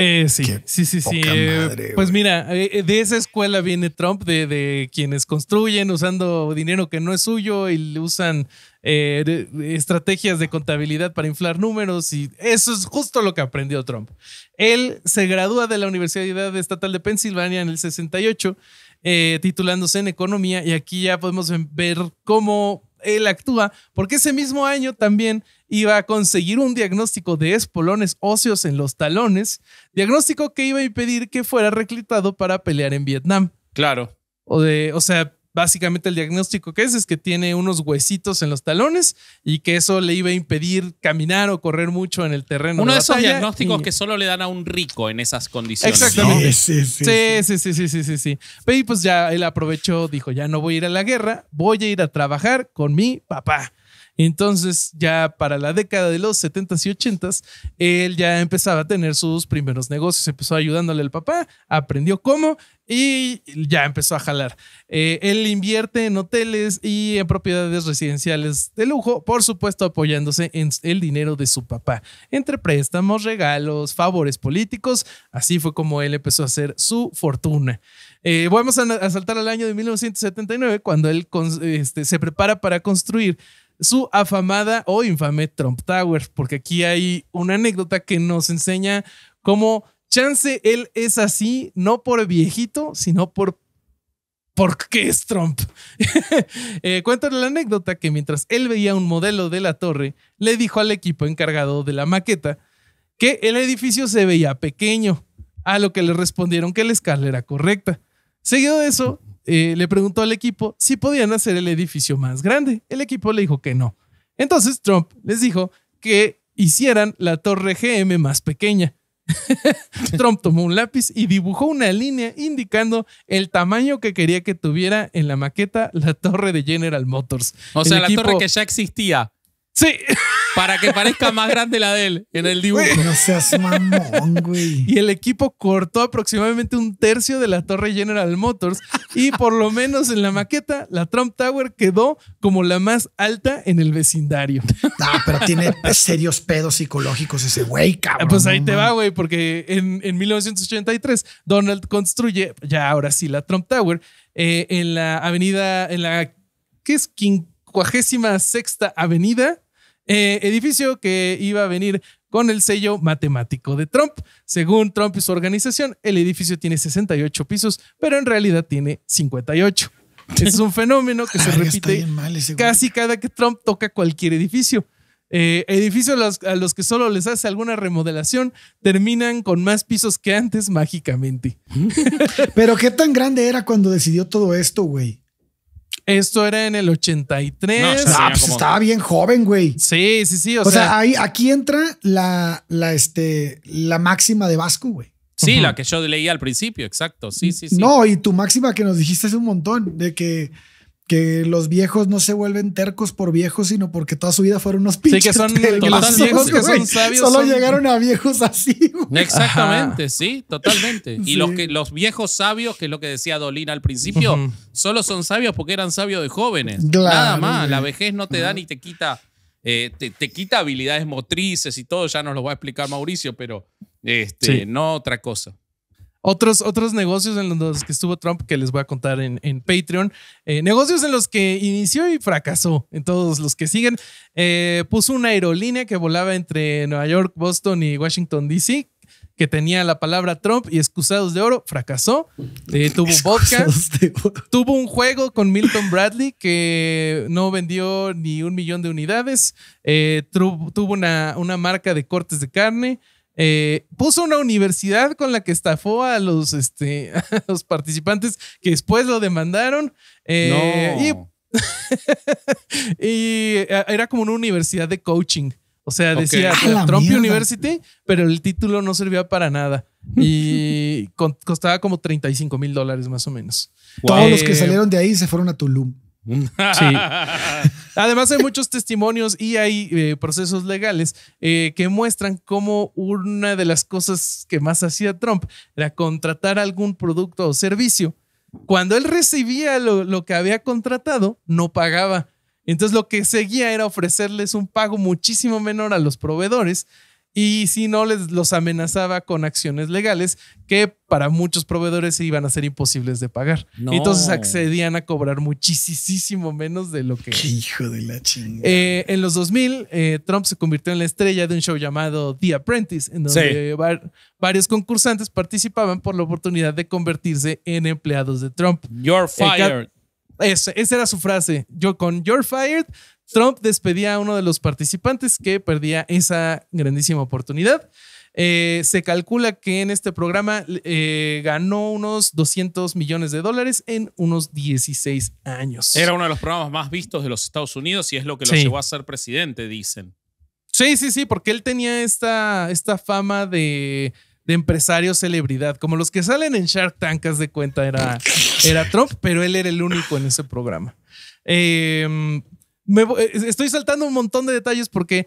Eh, sí, sí, sí, sí. pues mira, eh, eh, de esa escuela viene Trump, de, quienes construyen usando dinero que no es suyo y usan estrategias de contabilidad para inflar números y eso es justo lo que aprendió Trump. Él se gradúa de la Universidad Estatal de Pensilvania en el 68, titulándose en economía y aquí ya podemos ver cómo él actúa, porque ese mismo año también iba a conseguir un diagnóstico de espolones óseos en los talones, diagnóstico que iba a impedir que fuera reclutado para pelear en Vietnam. Claro. O, de, o sea, básicamente el diagnóstico que es es que tiene unos huesitos en los talones y que eso le iba a impedir caminar o correr mucho en el terreno. Uno de, esos diagnósticos que solo le dan a un rico en esas condiciones. Exactamente. Sí, sí, sí, sí, sí, sí, sí, y pues ya él aprovechó, dijo, ya no voy a ir a la guerra, voy a ir a trabajar con mi papá. Entonces, ya para la década de los 70s y 80s, él ya empezaba a tener sus primeros negocios, empezó ayudándole al papá, aprendió cómo y ya empezó a jalar. Eh, él invierte en hoteles y en propiedades residenciales de lujo, por supuesto apoyándose en el dinero de su papá, entre préstamos, regalos, favores políticos. Así fue como él empezó a hacer su fortuna. Eh, vamos a, saltar al año de 1979, cuando él este, se prepara para construir su afamada o infame Trump Tower, porque aquí hay una anécdota que nos enseña cómo chance él es así, no por viejito, sino por porque es Trump? Eh, cuenta la anécdota que mientras él veía un modelo de la torre, le dijo al equipo encargado de la maqueta que el edificio se veía pequeño, a lo que le respondieron que la escala era correcta. Seguido de eso, eh, le preguntó al equipo si podían hacer el edificio más grande. El equipo le dijo que no. Entonces Trump les dijo que hicieran la torre GM más pequeña. Trump tomó un lápiz y dibujó una línea indicando el tamaño que quería que tuviera en la maqueta la torre de General Motors. O sea, la torre que ya existía. Sí para que parezca más grande la de él en el dibujo. No seas mamón, güey. Y el equipo cortó aproximadamente un tercio de la torre General Motors y por lo menos en la maqueta, la Trump Tower quedó como la más alta en el vecindario. Ah, pero tiene serios pedos psicológicos ese güey, cabrón. Pues ahí te va, güey, porque en, 1983 Donald construye, ya ahora sí, la Trump Tower eh, en la avenida, en la, ¿qué es? 56 sexta avenida eh, edificio que iba a venir con el sello matemático de Trump. Según Trump y su organización, el edificio tiene 68 pisos, pero en realidad tiene 58. es un fenómeno que se repite casi cada que Trump toca cualquier edificio. Eh, edificios a los, a los, que solo les hace alguna remodelación terminan con más pisos que antes mágicamente. Pero qué tan grande era cuando decidió todo esto, güey. Esto era en el 83. Ah, pues estaba bien joven, güey. Sí, sí, sí. O, sea, ahí, aquí entra la, la, este, la máxima de Vasco, güey. Sí, la que yo leía al principio, exacto. Sí, sí, sí. No, y tu máxima que nos dijiste hace un montón, de que que los viejos no se vuelven tercos por viejos, sino porque toda su vida fueron unos pinches. Sí, que son, los viejos, son sabios. Solo llegaron a viejos así. Exactamente, sí, totalmente. Y los, que, los viejos sabios, que es lo que decía Dolina al principio, solo son sabios porque eran sabios de jóvenes. Nada más, la vejez no te da ni te quita, eh, te, quita habilidades motrices y todo, ya nos lo va a explicar Mauricio, pero este, no otra cosa otros, otros negocios en los que estuvo Trump que les voy a contar en, Patreon. Eh, negocios en los que inició y fracasó. En todos los que siguen, eh, puso una aerolínea que volaba entre Nueva York, Boston y Washington, D.C., que tenía la palabra Trump y excusados de oro, fracasó. Eh, tuvo vodka. Tuvo un juego con Milton Bradley que no vendió ni un millón de unidades. tuvo una, una marca de cortes de carne. Eh, puso una universidad con la que estafó a los, este, los participantes que después lo demandaron. Eh, y, eh, era como una universidad de coaching. O sea, decía ah, pues, Trump University, pero el título no servía para nada. Y costaba como 35 mil dólares más o menos. Todos los que salieron de ahí se fueron a Tulum. Sí. Además hay muchos testimonios y hay eh, procesos legales eh, que muestran cómo una de las cosas que más hacía Trump era contratar algún producto o servicio. Cuando él recibía lo que había contratado, no pagaba. Entonces lo que seguía era ofrecerles un pago muchísimo menor a los proveedores y si no les los amenazaba con acciones legales que para muchos proveedores iban a ser imposibles de pagar. Y entonces accedían a cobrar muchísimo menos de lo que... ¡Qué hijo de la chingada! Eh, en los 2000, eh, Trump se convirtió en la estrella de un show llamado The Apprentice, en donde varios concursantes participaban por la oportunidad de convertirse en empleados de Trump. You're fired. esa, esa era su frase. Yo con You're fired Trump despedía a uno de los participantes que perdía esa grandísima oportunidad. Eh, se calcula que en este programa eh, ganó unos 200 millones de dólares en unos 16 años. Era uno de los programas más vistos de los Estados Unidos y es lo que lo llevó a ser presidente, dicen. Sí, sí, sí, porque él tenía esta, esta fama de, empresario celebridad, como los que salen en Shark Tank, de cuenta, era, era Trump, pero él era el único en ese programa. Eh, eh, estoy saltando un montón de detalles porque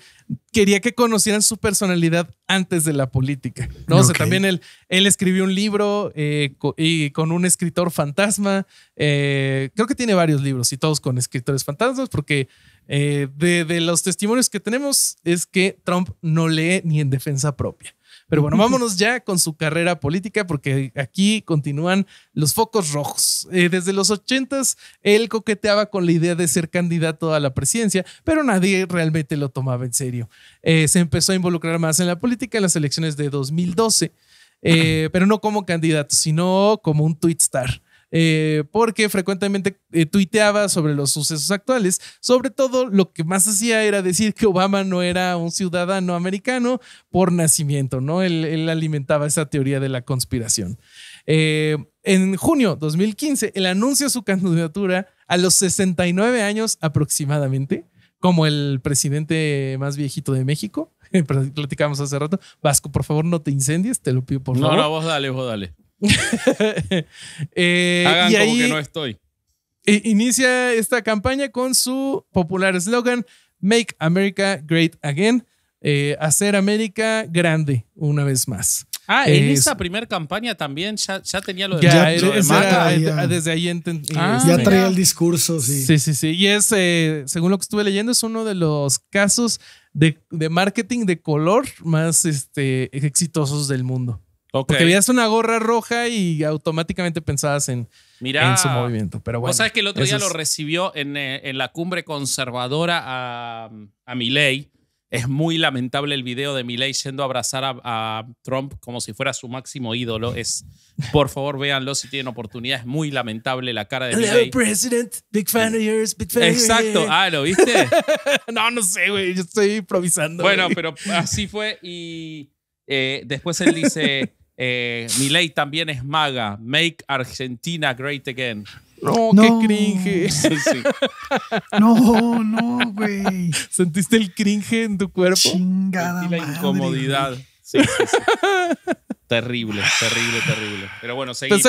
quería que conocieran su personalidad antes de la política. ¿no? también él, escribió un libro eh, y con un escritor fantasma. Eh, creo que tiene varios libros y todos con escritores fantasmas porque de los testimonios que tenemos es que Trump no lee ni en defensa propia. Pero bueno, vámonos ya con su carrera política porque aquí continúan los focos rojos. Eh, desde los ochentas, él coqueteaba con la idea de ser candidato a la presidencia, pero nadie realmente lo tomaba en serio. Eh, se empezó a involucrar más en la política en las elecciones de 2012, eh, pero no como candidato, sino como un tweet star. Eh, porque frecuentemente eh, tuiteaba sobre los sucesos actuales. Sobre todo lo que más hacía era decir que Obama no era un ciudadano americano por nacimiento, ¿no? Él, alimentaba esa teoría de la conspiración. Eh, en junio 2015, él anuncia su candidatura a los 69 años aproximadamente, como el presidente más viejito de México platicamos hace rato. Vasco, por favor, no te incendies, te lo pido por favor. No, no, vos dale, vos dale. Eh, Hagan como que no estoy. Inicia esta campaña con su popular eslogan: Make America Great Again. Eh, hacer América grande una vez más. Ah, en esa esta primera campaña también ya, tenía lo de, ya, ah, Desde ahí ah, este, ya traía el discurso, sí. Sí, sí, Y es, eh, según lo que estuve leyendo, es uno de los casos de, marketing de color más este, exitosos del mundo. Porque veías una gorra roja y automáticamente pensabas en, su movimiento. Pero bueno. sabes que el otro día lo recibió en, eh, en, la cumbre conservadora a, a Es muy lamentable el video de Milei yendo a abrazar a, Trump como si fuera su máximo ídolo. Es, por favor, véanlo si tienen oportunidad. Es muy lamentable la cara de Hello, President. Big fan of yours. Big fan Exacto. ah, ¿lo viste? no, no sé, güey. Yo estoy improvisando. Bueno, pero así fue. Y eh, después él dice... Eh, mi ley también es maga. Make Argentina great again. No, qué cringe. No, no, güey. ¿Sentiste el cringe en tu cuerpo? Chingada. Y la incomodidad. Sí, sí, sí. Terrible, terrible, terrible. Pero bueno, seguimos.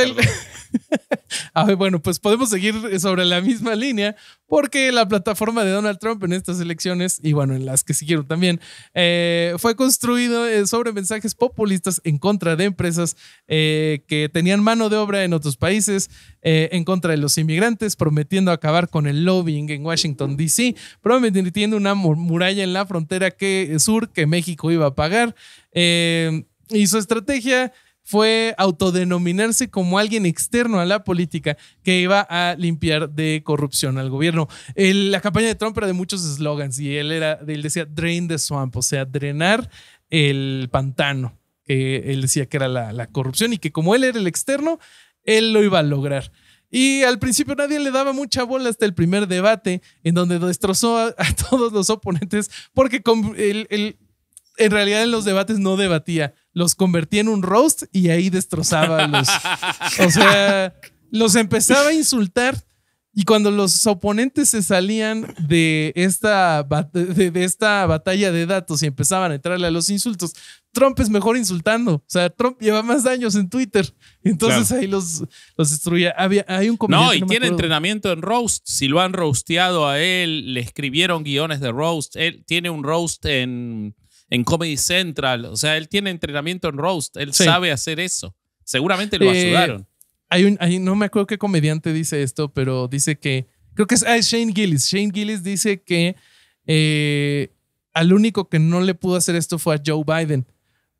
ver, bueno, pues podemos seguir sobre la misma línea porque la plataforma de Donald Trump en estas elecciones y bueno, en las que siguieron también, eh, fue construido eh, sobre mensajes populistas en contra de empresas eh, que tenían mano de obra en otros países, en contra de los inmigrantes, prometiendo acabar con el lobbying en Washington, D.C., prometiendo una muralla en la frontera que, sur que México iba a pagar. Eh, y su estrategia fue autodenominarse como alguien externo a la política que iba a limpiar de corrupción al gobierno. la campaña de Trump era de muchos eslogans y él, era, él decía drain the swamp, o sea, drenar el pantano, que él decía que era la, corrupción y que como él era el externo, él lo iba a lograr. Y al principio nadie le daba mucha bola hasta el primer debate, en donde destrozó a, todos los oponentes, porque con el, en realidad en los debates no debatía, los convertía en un roast y ahí destrozaba a los. o sea, los empezaba a insultar. Y cuando los oponentes se salían de esta, de, esta batalla de datos y empezaban a entrarle a los insultos, Trump es mejor insultando. O sea, Trump lleva más años en Twitter. Entonces ahí los, los destruía. hay un No, y tiene entrenamiento en roast. Si lo han roasteado a él, le escribieron guiones de roast. Él tiene un roast en en Comedy Central. O sea, él tiene entrenamiento en roast. Él sabe hacer eso. Seguramente lo ayudaron. Hay un, no me acuerdo qué comediante dice esto, pero dice que. Creo que es, ah, Shane Gillis. Shane Gillis dice que eh, al único que no le pudo hacer esto fue a Joe Biden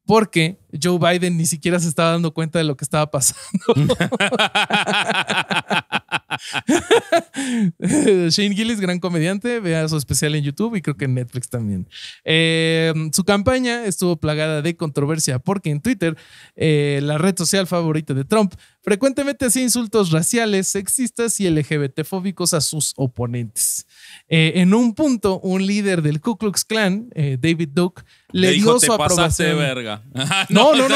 porque Joe Biden ni siquiera se estaba dando cuenta de lo que estaba pasando. Shane Gillis, gran comediante, vea su especial en YouTube y creo que en Netflix también. Eh, su campaña estuvo plagada de controversia porque en Twitter, eh, la red social favorita de Trump, frecuentemente hacía insultos raciales, sexistas y LGBT fóbicos a sus oponentes. Eh, en un punto, un líder del Ku Klux Klan, David Duke, le, dio su aprobación. Ah, no, no, no,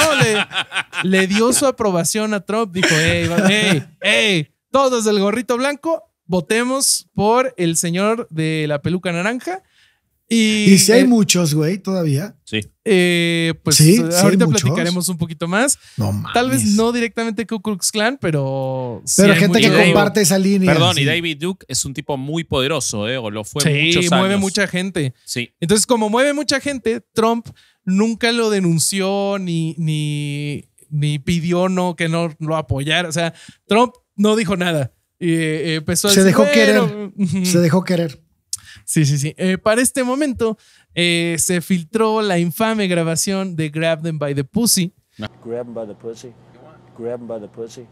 le, dio su aprobación a Trump. Dijo, hey, hey, hey, todos del gorrito blanco, votemos por el señor de la peluca naranja y, si hay muchos, güey, todavía. Sí. Eh, pues ahorita platicaremos un poquito más. Tal vez no directamente Ku Klux Klan, pero. Pero gente que comparte esa línea. Perdón, y David Duke es un tipo muy poderoso, ¿eh? O lo fue muchos años. mueve mucha gente. Sí. Entonces, como mueve mucha gente, Trump nunca lo denunció ni, ni, pidió no que no lo apoyara. O sea, Trump no dijo nada. Eh, se dejó querer. se dejó querer. Sí, sí, sí. Eh, para este momento eh, se filtró la infame grabación de Grab by the Pussy. by the pussy. Grab em em by the pussy.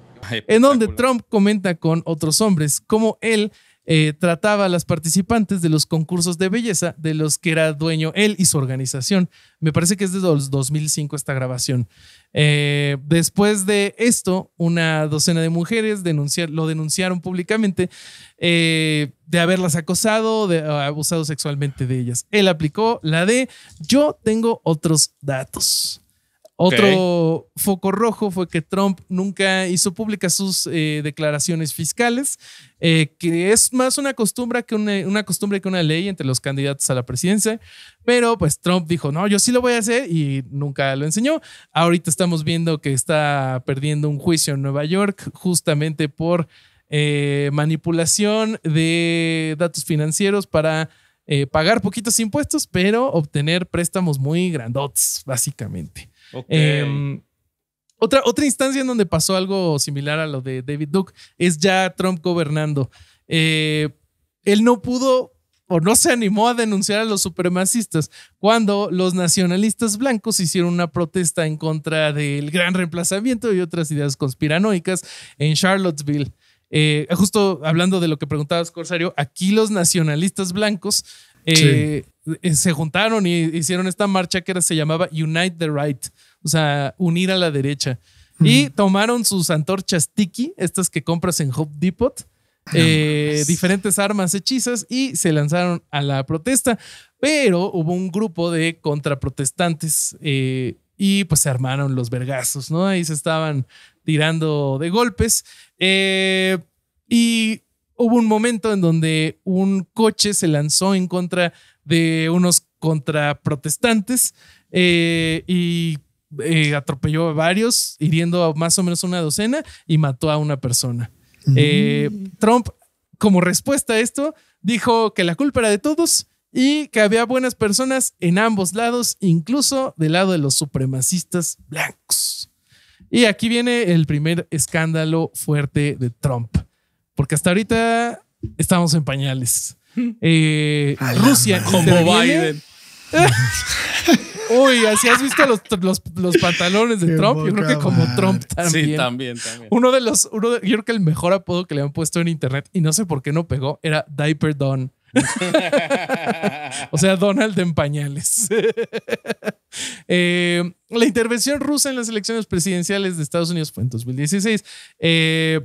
En donde Trump comenta con otros hombres cómo él eh, trataba a las participantes de los concursos de belleza de los que era dueño él y su organización. Me parece que es de 2005 esta grabación. Eh, después de esto, una docena de mujeres lo denunciaron públicamente eh, de haberlas acosado, de ah, abusado sexualmente de ellas. Él aplicó la de yo tengo otros datos. Otro foco rojo fue que Trump nunca hizo públicas sus eh, declaraciones fiscales, eh, que es más una costumbre, que una, costumbre que una ley entre los candidatos a la presidencia, pero pues Trump dijo, no, yo sí lo voy a hacer y nunca lo enseñó. Ahorita estamos viendo que está perdiendo un juicio en Nueva York justamente por eh, manipulación de datos financieros para eh, pagar poquitos impuestos, pero obtener préstamos muy grandotes, básicamente. Em, otra, otra instancia en donde pasó algo similar a lo de David Duke es ya Trump gobernando. Eh, él no pudo o no se animó a denunciar a los supremacistas cuando los nacionalistas blancos hicieron una protesta en contra del gran reemplazamiento y otras ideas conspiranoicas en Charlottesville. Eh, justo hablando de lo que preguntabas, Corsario, aquí los nacionalistas blancos eh, eh, se juntaron y hicieron esta marcha que se llamaba Unite the Right, o sea, unir a la derecha. Y tomaron sus antorchas Tiki, estas que compras en Hop Depot, diferentes armas hechizas y se lanzaron a la protesta. Pero hubo un grupo de contraprotestantes y pues se armaron los vergazos, ¿no? Ahí se estaban tirando de golpes. Eh, y hubo un momento en donde un coche se lanzó en contra de unos contraprotestantes eh, y eh, atropelló a varios, hiriendo a más o menos una docena y mató a una persona. Mm. Trump, como respuesta a esto, dijo que la culpa era de todos y que había buenas personas en ambos lados, incluso del lado de los supremacistas blancos. Y aquí viene el primer escándalo fuerte de Trump, porque hasta ahorita estamos en pañales. Eh, Rusia como Biden. Uy, así has visto los, pantalones de Trump. Yo creo que como Trump también. Sí, también, también. Uno de los, yo creo que el mejor apodo que le han puesto en internet y no sé por qué no pegó era Diaper Don. o sea, Donald en pañales. Eh, la intervención rusa en las elecciones presidenciales de Estados Unidos fue en 2016. Eh,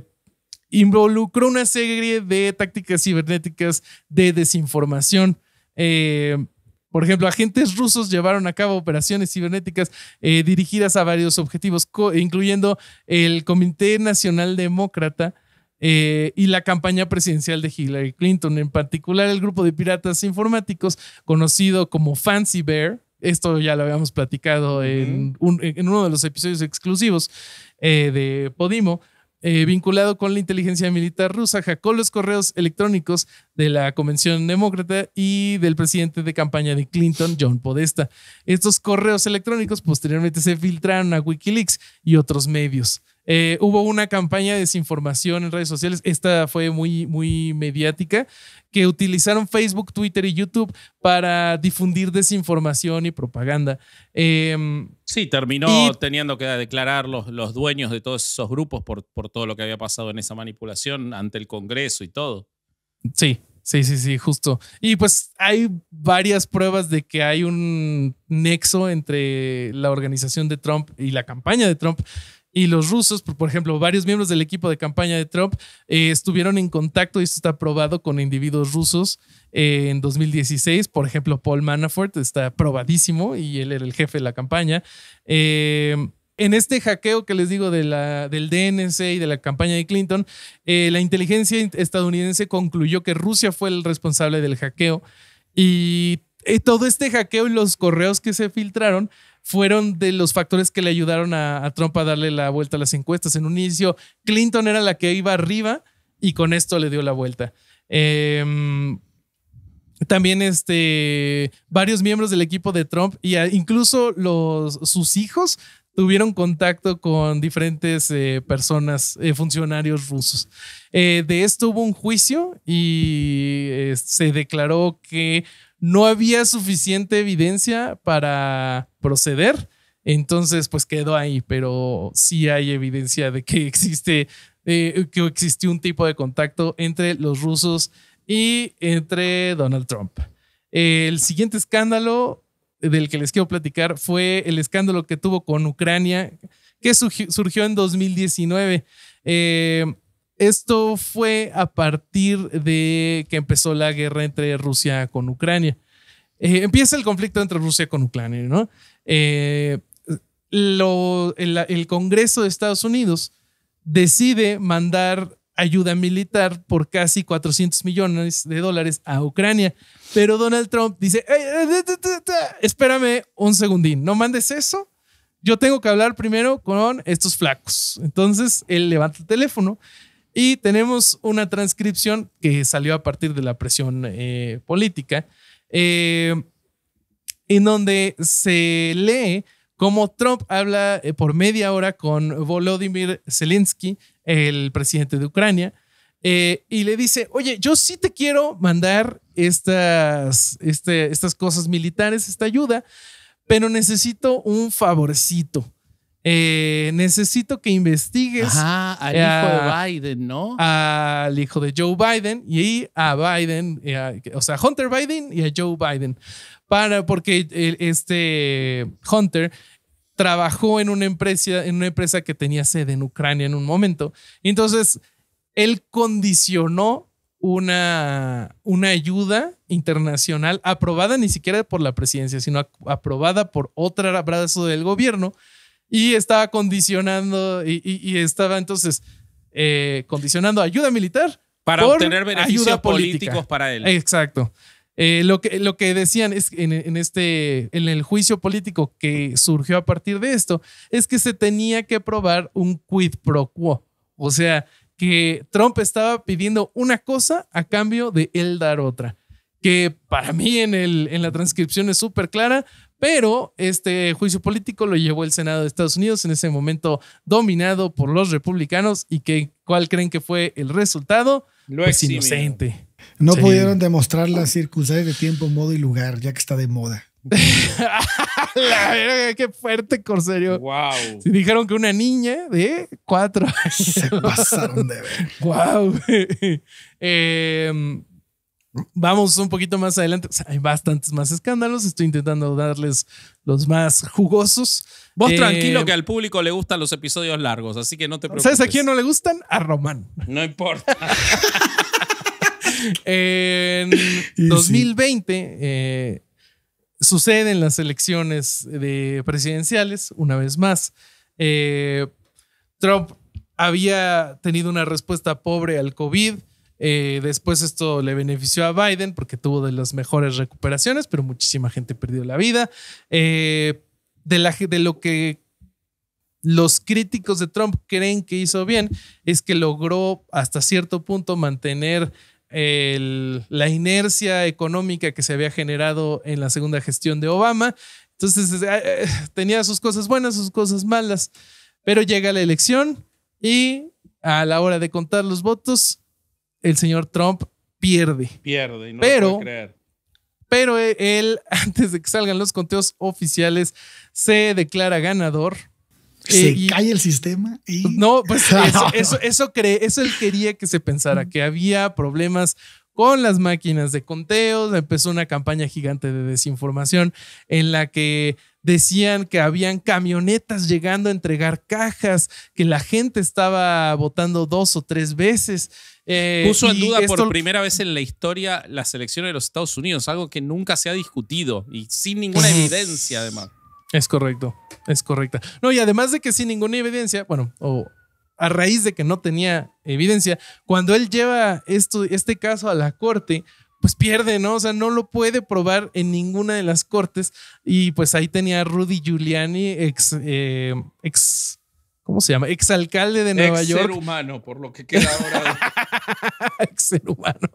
involucró una serie de tácticas cibernéticas de desinformación. Eh, por ejemplo, agentes rusos llevaron a cabo operaciones cibernéticas dirigidas a varios objetivos, incluyendo el Comité Nacional Demócrata, eh, y la campaña presidencial de Hillary Clinton, en particular el grupo de piratas informáticos conocido como Fancy Bear. Esto ya lo habíamos platicado en, uno de los episodios exclusivos eh, de Podimo. Eh, vinculado con la inteligencia militar rusa, jacó los correos electrónicos de la Convención Demócrata y del presidente de campaña de Clinton, John Podesta. Estos correos electrónicos posteriormente se filtraron a Wikileaks y otros medios. Eh, hubo una campaña de desinformación en redes sociales, esta fue muy, muy mediática, que utilizaron Facebook, Twitter y YouTube para difundir desinformación y propaganda. Em, sí, terminó teniendo que declarar los, dueños de todos esos grupos por, por todo lo que había pasado en esa manipulación ante el Congreso y todo. Sí, Sí, sí, sí, justo. Y pues hay varias pruebas de que hay un nexo entre la organización de Trump y la campaña de Trump y los rusos, por ejemplo, varios miembros del equipo de campaña de Trump eh, estuvieron en contacto, y esto está probado con individuos rusos eh, en 2016, por ejemplo, Paul Manafort está probadísimo y él era el jefe de la campaña. Eh, en este hackeo que les digo de la, del DNC y de la campaña de Clinton, la inteligencia estadounidense concluyó que Rusia fue el responsable del hackeo y todo este hackeo y los correos que se filtraron fueron de los factores que le ayudaron a, Trump a darle la vuelta a las encuestas. En un inicio, Clinton era la que iba arriba y con esto le dio la vuelta. Em, también este, varios miembros del equipo de Trump y e incluso sus hijos tuvieron contacto con diferentes eh, personas, eh, funcionarios rusos. Eh, de esto hubo un juicio y se declaró que no había suficiente evidencia para proceder. Entonces, pues quedó ahí, pero sí hay evidencia de que existe, eh, que existió un tipo de contacto entre los rusos y entre Donald Trump. El siguiente escándalo del que les quiero platicar fue el escándalo que tuvo con Ucrania, que surgió en 2019. Esto fue a partir de que empezó la guerra entre Rusia con Ucrania. Eh, empieza el conflicto entre Rusia con Ucrania, ¿no? Eh, lo, el, Congreso de Estados Unidos decide mandar ayuda militar por casi 400 millones de dólares a Ucrania, pero Donald Trump dice, espérame un segundín, no mandes eso, yo tengo que hablar primero con estos flacos. Entonces, él levanta el teléfono y tenemos una transcripción que salió a partir de la presión eh, política, eh, en donde se lee cómo Trump habla eh, por media hora con Volodymyr Zelensky, el presidente de Ucrania, y le dice, oye, yo sí te quiero mandar estas, este, estas cosas militares, esta ayuda, pero necesito un favorcito. Eh, necesito que investigues al hijo de ah, Biden, ¿no? Al hijo de Joe Biden y a Biden, eh, o sea, Hunter Biden y a Joe Biden, para porque este Hunter trabajó en una empresa, en una empresa que tenía sede en Ucrania en un momento. Entonces, él condicionó una, una ayuda internacional aprobada ni siquiera por la presidencia, sino aprobada por otra brazo del gobierno y estaba condicionando y, estaba entonces eh, condicionando ayuda militar para obtener beneficios políticos para él. Exacto. Eh, lo, que, lo que decían es en, en, este, en el juicio político que surgió a partir de esto es que se tenía que probar un quid pro quo. O sea, que Trump estaba pidiendo una cosa a cambio de él dar otra. Que para mí en, el, en la transcripción es súper clara, pero este juicio político lo llevó el Senado de Estados Unidos, en ese momento dominado por los republicanos. ¿Y que, cuál creen que fue el resultado? Lo pues inocente. No pudieron demostrar las circunstancias de tiempo, modo y lugar, ya que está de moda. qué fuerte, Corserio! Wow. dijeron que una niña de cuatro años. Se pasaron de ver. Wow. eh, em, Vamos un poquito más adelante. hay bastantes más escándalos. Estoy intentando darles los más jugosos. Vos eh, tranquilo que al público le gustan los episodios largos, así que no te preocupes. ¿Sabes a quién no le gustan? A Román. No importa. en 2020 eh, suceden las elecciones presidenciales, una vez más. Eh, Trump había tenido una respuesta pobre al COVID eh, después esto le benefició a Biden porque tuvo de las mejores recuperaciones, pero muchísima gente perdió la vida. Eh, de, de lo que los críticos de Trump creen que hizo bien es que logró hasta cierto punto mantener la inercia económica que se había generado en la segunda gestión de Obama. Entonces eh, tenía sus cosas buenas, sus cosas malas, pero llega la elección y a la hora de contar los votos, el señor Trump pierde. Pierde, y no pero, puede creer. Pero e, él, antes de que salgan los conteos oficiales, se declara ganador. Se eh, cae el sistema y... No, pues eso, eso, cree, eso él quería que se pensara, que había problemas con las máquinas de conteos, empezó una campaña gigante de desinformación en la que decían que habían camionetas llegando a entregar cajas, que la gente estaba votando dos o tres veces eh, Puso en duda por primera vez en la historia la selección de los Estados Unidos, algo que nunca se ha discutido y sin ninguna evidencia además. Es correcto, es correcta. No, y además de que sin ninguna evidencia, bueno, o a raíz de que no tenía evidencia, cuando él lleva esto, este caso a la corte, pues pierde, ¿no? O sea, no lo puede probar en ninguna de las cortes. Y pues ahí tenía Rudy Giuliani, ex eh, ¿cómo se llama? Exalcalde de Nueva Ex York. Ser humano, por lo que queda ahora. Ex ser humano.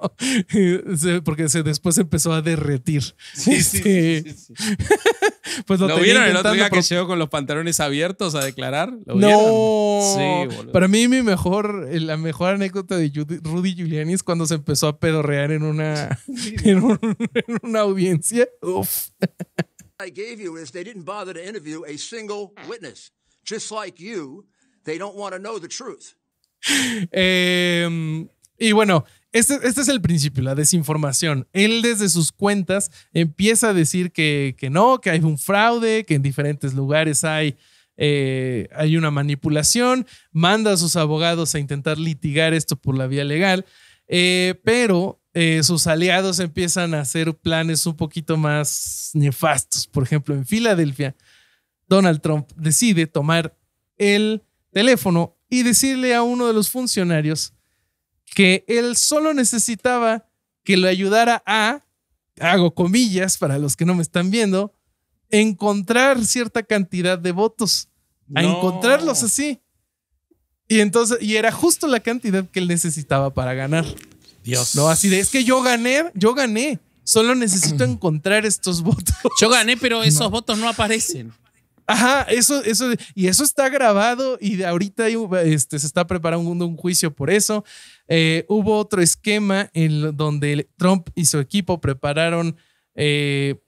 Porque se, después empezó a derretir. Sí, sí. Este, pues lo, vieron el otro día que llegó con los pantalones abiertos a declarar. no. Para mí, mi mejor, eh, la mejor anécdota de Rudy Giuliani es cuando se empezó a pedorrear en una, en, en una audiencia. Uf. I gave you is they didn't bother to interview a single witness just like you, they don't want to know the truth. Em, y bueno, este, este, es el principio, la desinformación. Él desde sus cuentas empieza a decir que, que no, que hay un fraude, que en diferentes lugares hay, eh, hay una manipulación, manda a sus abogados a intentar litigar esto por la vía legal, eh, pero eh, sus aliados empiezan a hacer planes un poquito más nefastos. Por ejemplo, en Filadelfia Donald Trump decide tomar el teléfono y decirle a uno de los funcionarios que él solo necesitaba que lo ayudara a, hago comillas para los que no me están viendo, encontrar cierta cantidad de votos, a encontrarlos así. Y entonces, y era justo la cantidad que él necesitaba para ganar. Dios. No, así de, es que yo gané, yo gané. Solo necesito encontrar estos votos. Yo gané, pero esos votos no aparecen. Ajá, eso, eso, y eso está grabado y ahorita este, se está preparando un juicio por eso. Eh, hubo otro esquema en donde Trump y su equipo prepararon eh,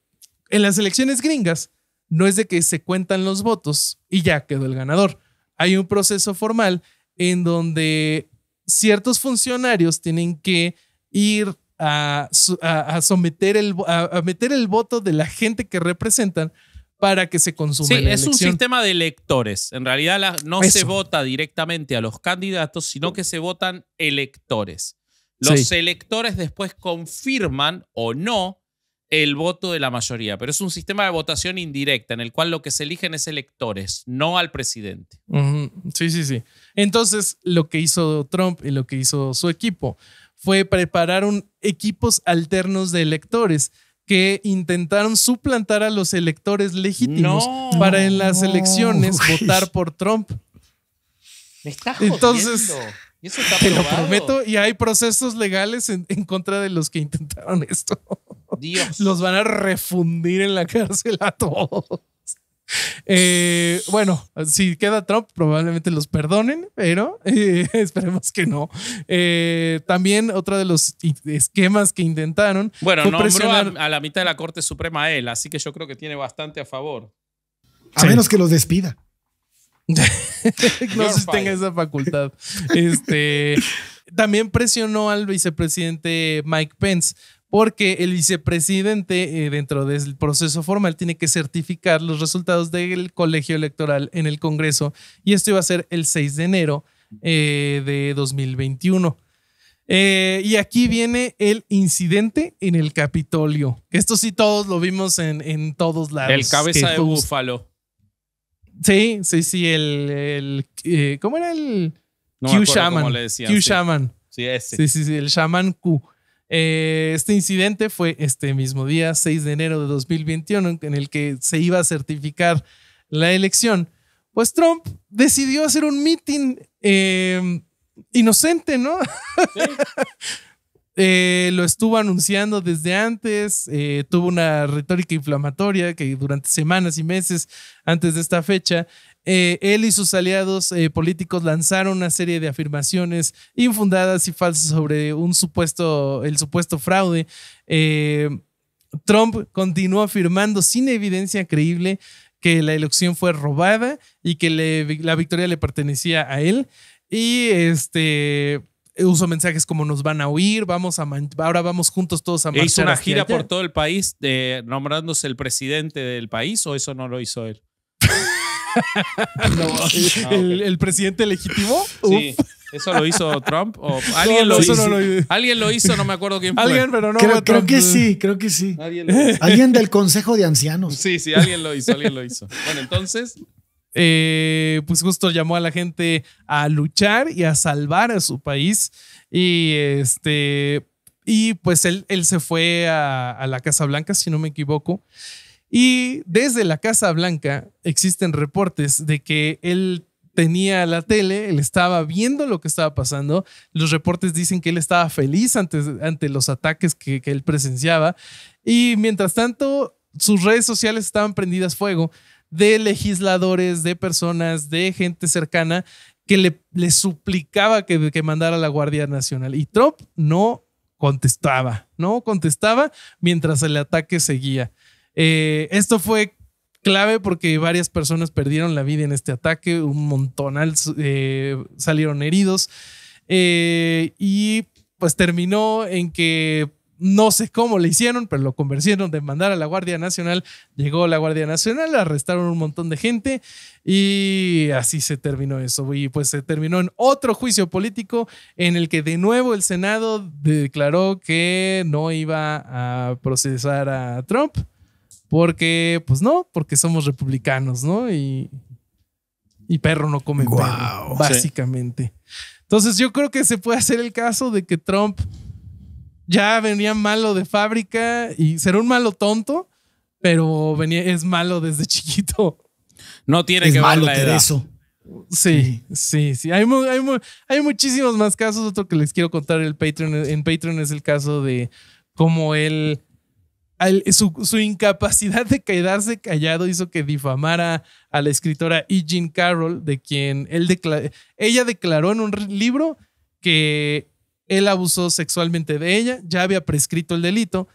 en las elecciones gringas. No es de que se cuentan los votos y ya quedó el ganador. Hay un proceso formal en donde ciertos funcionarios tienen que ir a, someter el, meter el voto de la gente que representan para que se consuma. Sí, es un sistema de electores. En realidad no se vota directamente a los candidatos, sino que se votan electores. Los electores después confirman o no el voto de la mayoría, pero es un sistema de votación indirecta en el cual lo que se eligen es electores, no al presidente. Sí, sí, sí. Entonces, lo que hizo Trump y lo que hizo su equipo fue preparar un, equipos alternos de electores que intentaron suplantar a los electores legítimos para en las elecciones votar por Trump. Entonces, te lo prometo, y hay procesos legales en, contra de los que intentaron esto. Los van a refundir en la cárcel a todos. Eh, bueno, si queda Trump, probablemente los perdonen, pero eh, esperemos que no. Eh, también otro de los esquemas que intentaron. Bueno, nombró a, la mitad de la Corte Suprema él, así que yo creo que tiene bastante a favor. A menos que los despida. no sé tenga esa facultad. Este, también presionó al vicepresidente Mike Pence porque el vicepresidente eh, dentro del proceso formal tiene que certificar los resultados del colegio electoral en el Congreso y esto iba a ser el 6 de enero eh, de 2021. Eh, y aquí viene el incidente en el Capitolio. Esto sí todos lo vimos en, en todos lados. El cabeza de búfalo. Sí, sí, sí, el... el ¿Cómo era el...? Q Shaman. Q Shaman. Sí, Sí, sí, sí, el Shaman Q. Eh, este incidente fue este mismo día, 6 de enero de 2021, en el que se iba a certificar la elección. Pues Trump decidió hacer un meeting eh, inocente, ¿no? Eh, lo estuvo anunciando desde antes, tuvo una retórica inflamatoria que durante semanas y meses antes de esta fecha eh, él y sus aliados eh, políticos lanzaron una serie de afirmaciones infundadas y falsas sobre un supuesto, el supuesto fraude. Eh, Trump continuó afirmando sin evidencia creíble que la elección fue robada y que la victoria le pertenecía a él. Y este uso mensajes como nos van a oír, vamos a ahora vamos juntos todos a e marchar. ¿Hizo una gira por todo el país nombrándose el presidente del país o eso no lo hizo él? el, presidente legítimo. ¿Eso lo hizo Trump? ¿O alguien, lo hizo, No alguien lo hizo, no me acuerdo quién fue. Alguien, pero no. Creo, que sí, creo que sí. Alguien, del Consejo de Ancianos. Sí, sí, alguien lo hizo, alguien lo hizo. Bueno, entonces, eh, pues justo llamó a la gente a luchar y a salvar a su país. Y este, y pues él, se fue a, a la Casa Blanca, si no me equivoco. Y desde la Casa Blanca existen reportes de que él tenía la tele, él estaba viendo lo que estaba pasando. Los reportes dicen que él estaba feliz ante, los ataques que, él presenciaba. Y mientras tanto, sus redes sociales estaban prendidas fuego de legisladores, de personas, de gente cercana que le, suplicaba que, que mandara a la Guardia Nacional. Y Trump no contestaba, no contestaba mientras el ataque seguía. Eh, esto fue clave porque varias personas perdieron la vida en este ataque, un montón eh, salieron heridos eh, y pues terminó en que no sé cómo le hicieron, pero lo convencieron de mandar a la Guardia Nacional. Llegó la Guardia Nacional, arrestaron un montón de gente y así se terminó eso. Y pues se terminó en otro juicio político en el que de nuevo el Senado declaró que no iba a procesar a Trump. Porque, pues no, porque somos republicanos, ¿no? Y, y perro no come básicamente. Entonces yo creo que se puede hacer el caso de que Trump ya venía malo de fábrica y será un malo tonto, pero venía, es malo desde chiquito. No tiene que malo ver la Eso. Sí, sí, sí. Hay, hay, hay, muchísimos más casos. Otro que les quiero contar el Patreon, en Patreon es el caso de cómo él su, incapacidad de quedarse callado hizo que difamara a la escritora E. Jean Carroll, de quien él ella declaró en un libro que él abusó sexualmente de ella, ya había prescrito el delito,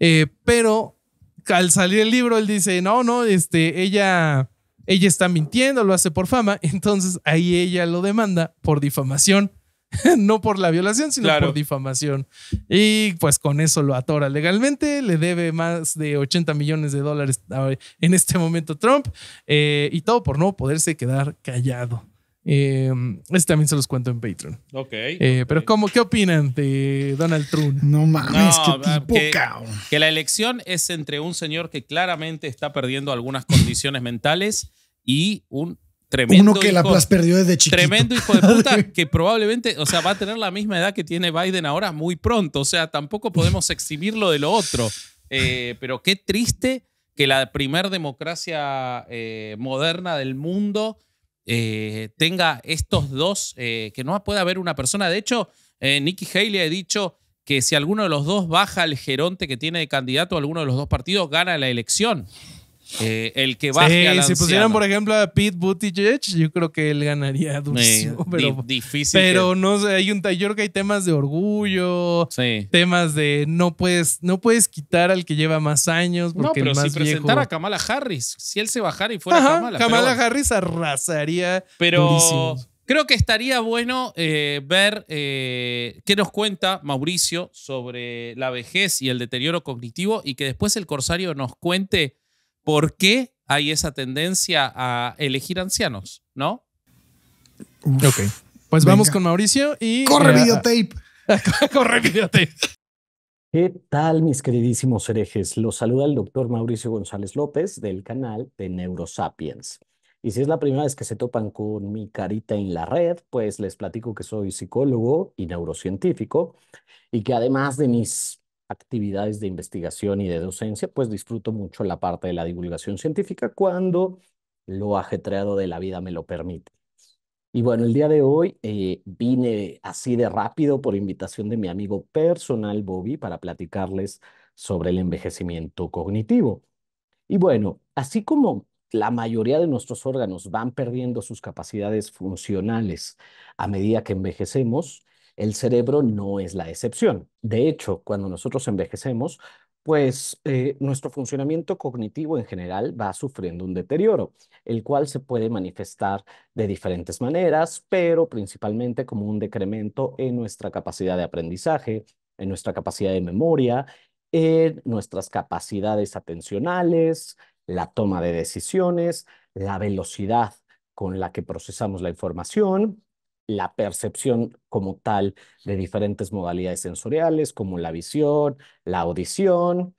eh, pero al salir el libro él dice, no, no, este, ella, ella está mintiendo, lo hace por fama, entonces ahí ella lo demanda por difamación no por la violación, sino por difamación. Y pues con eso lo atora legalmente, le debe más de 80 millones de dólares en este momento Trump, eh, y todo por no poderse quedar callado. Eh, este también se los cuento en Patreon. Eh, ok. pero ¿cómo, ¿qué opinan de Donald Trump? No mames, tipo, que, que la elección es entre un señor que claramente está perdiendo algunas condiciones mentales y un Tremendo Uno que la perdió desde chiquito. Tremendo hijo de puta que probablemente, o sea, va a tener la misma edad que tiene Biden ahora muy pronto. O sea, tampoco podemos eximirlo de lo otro. Eh, pero qué triste que la primer democracia eh, moderna del mundo eh, tenga estos dos, que no puede haber una persona. De hecho, Nikki Haley ha dicho que si alguno de los dos baja el geronte que tiene de candidato, alguno de los dos partidos gana la elección. Eh, el que baje Si pusieran, por ejemplo, a Pete Buttigieg, yo creo que él ganaría difícil. Pero no sé, hay un, taller que hay temas de orgullo, temas de no puedes, no puedes quitar al que lleva más años. Porque no, pero si presentara a Kamala Harris, si él se bajara y fuera Kamala. Kamala Harris arrasaría. Pero. Creo que estaría bueno eh, ver eh, qué nos cuenta Mauricio sobre la vejez y el deterioro cognitivo y que después el corsario nos cuente por qué hay esa tendencia a elegir ancianos, ¿no? ok. Pues vamos con Mauricio y. ¡Corre eh, videotape! ¡Corre videotape! ¿Qué tal, mis queridísimos herejes? Los saluda el doctor Mauricio González López del canal de Neurosapiens. Y si es la primera vez que se topan con mi carita en la red, pues les platico que soy psicólogo y neurocientífico y que además de mis actividades de investigación y de docencia, pues disfruto mucho la parte de la divulgación científica cuando lo ajetreado de la vida me lo permite. Y bueno, el día de hoy eh, vine así de rápido por invitación de mi amigo personal Bobby para platicarles sobre el envejecimiento cognitivo. Y bueno, así como la mayoría de nuestros órganos van perdiendo sus capacidades funcionales a medida que envejecemos, el cerebro no es la excepción. De hecho, cuando nosotros envejecemos, pues eh, nuestro funcionamiento cognitivo en general va sufriendo un deterioro, el cual se puede manifestar de diferentes maneras, pero principalmente como un decremento en nuestra capacidad de aprendizaje, en nuestra capacidad de memoria, en nuestras capacidades atencionales, la toma de decisiones, la velocidad con la que procesamos la información, la percepción como tal de diferentes modalidades sensoriales, como la visión, la audición,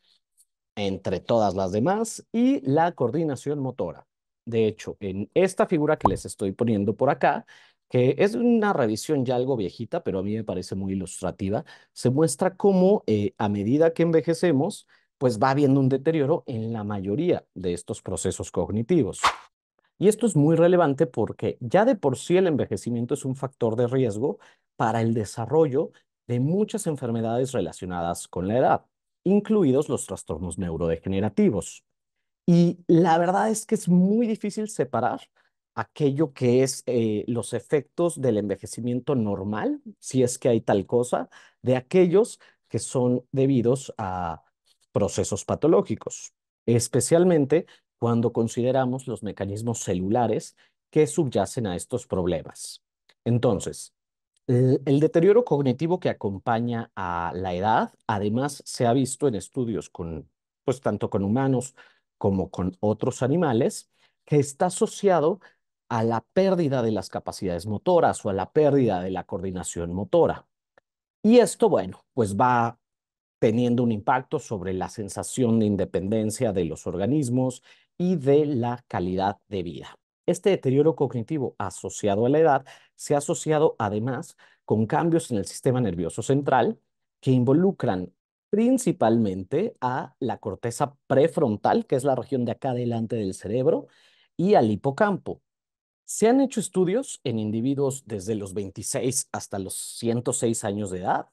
entre todas las demás, y la coordinación motora. De hecho, en esta figura que les estoy poniendo por acá, que es una revisión ya algo viejita, pero a mí me parece muy ilustrativa, se muestra cómo eh, a medida que envejecemos, pues va habiendo un deterioro en la mayoría de estos procesos cognitivos. Y esto es muy relevante porque ya de por sí el envejecimiento es un factor de riesgo para el desarrollo de muchas enfermedades relacionadas con la edad, incluidos los trastornos neurodegenerativos. Y la verdad es que es muy difícil separar aquello que es eh, los efectos del envejecimiento normal, si es que hay tal cosa, de aquellos que son debidos a procesos patológicos, especialmente cuando consideramos los mecanismos celulares que subyacen a estos problemas. Entonces, eh, el deterioro cognitivo que acompaña a la edad, además, se ha visto en estudios con, pues, tanto con humanos como con otros animales, que está asociado a la pérdida de las capacidades motoras o a la pérdida de la coordinación motora. Y esto, bueno, pues va teniendo un impacto sobre la sensación de independencia de los organismos, y de la calidad de vida. Este deterioro cognitivo asociado a la edad se ha asociado además con cambios en el sistema nervioso central que involucran principalmente a la corteza prefrontal, que es la región de acá delante del cerebro, y al hipocampo. Se han hecho estudios en individuos desde los 26 hasta los 106 años de edad,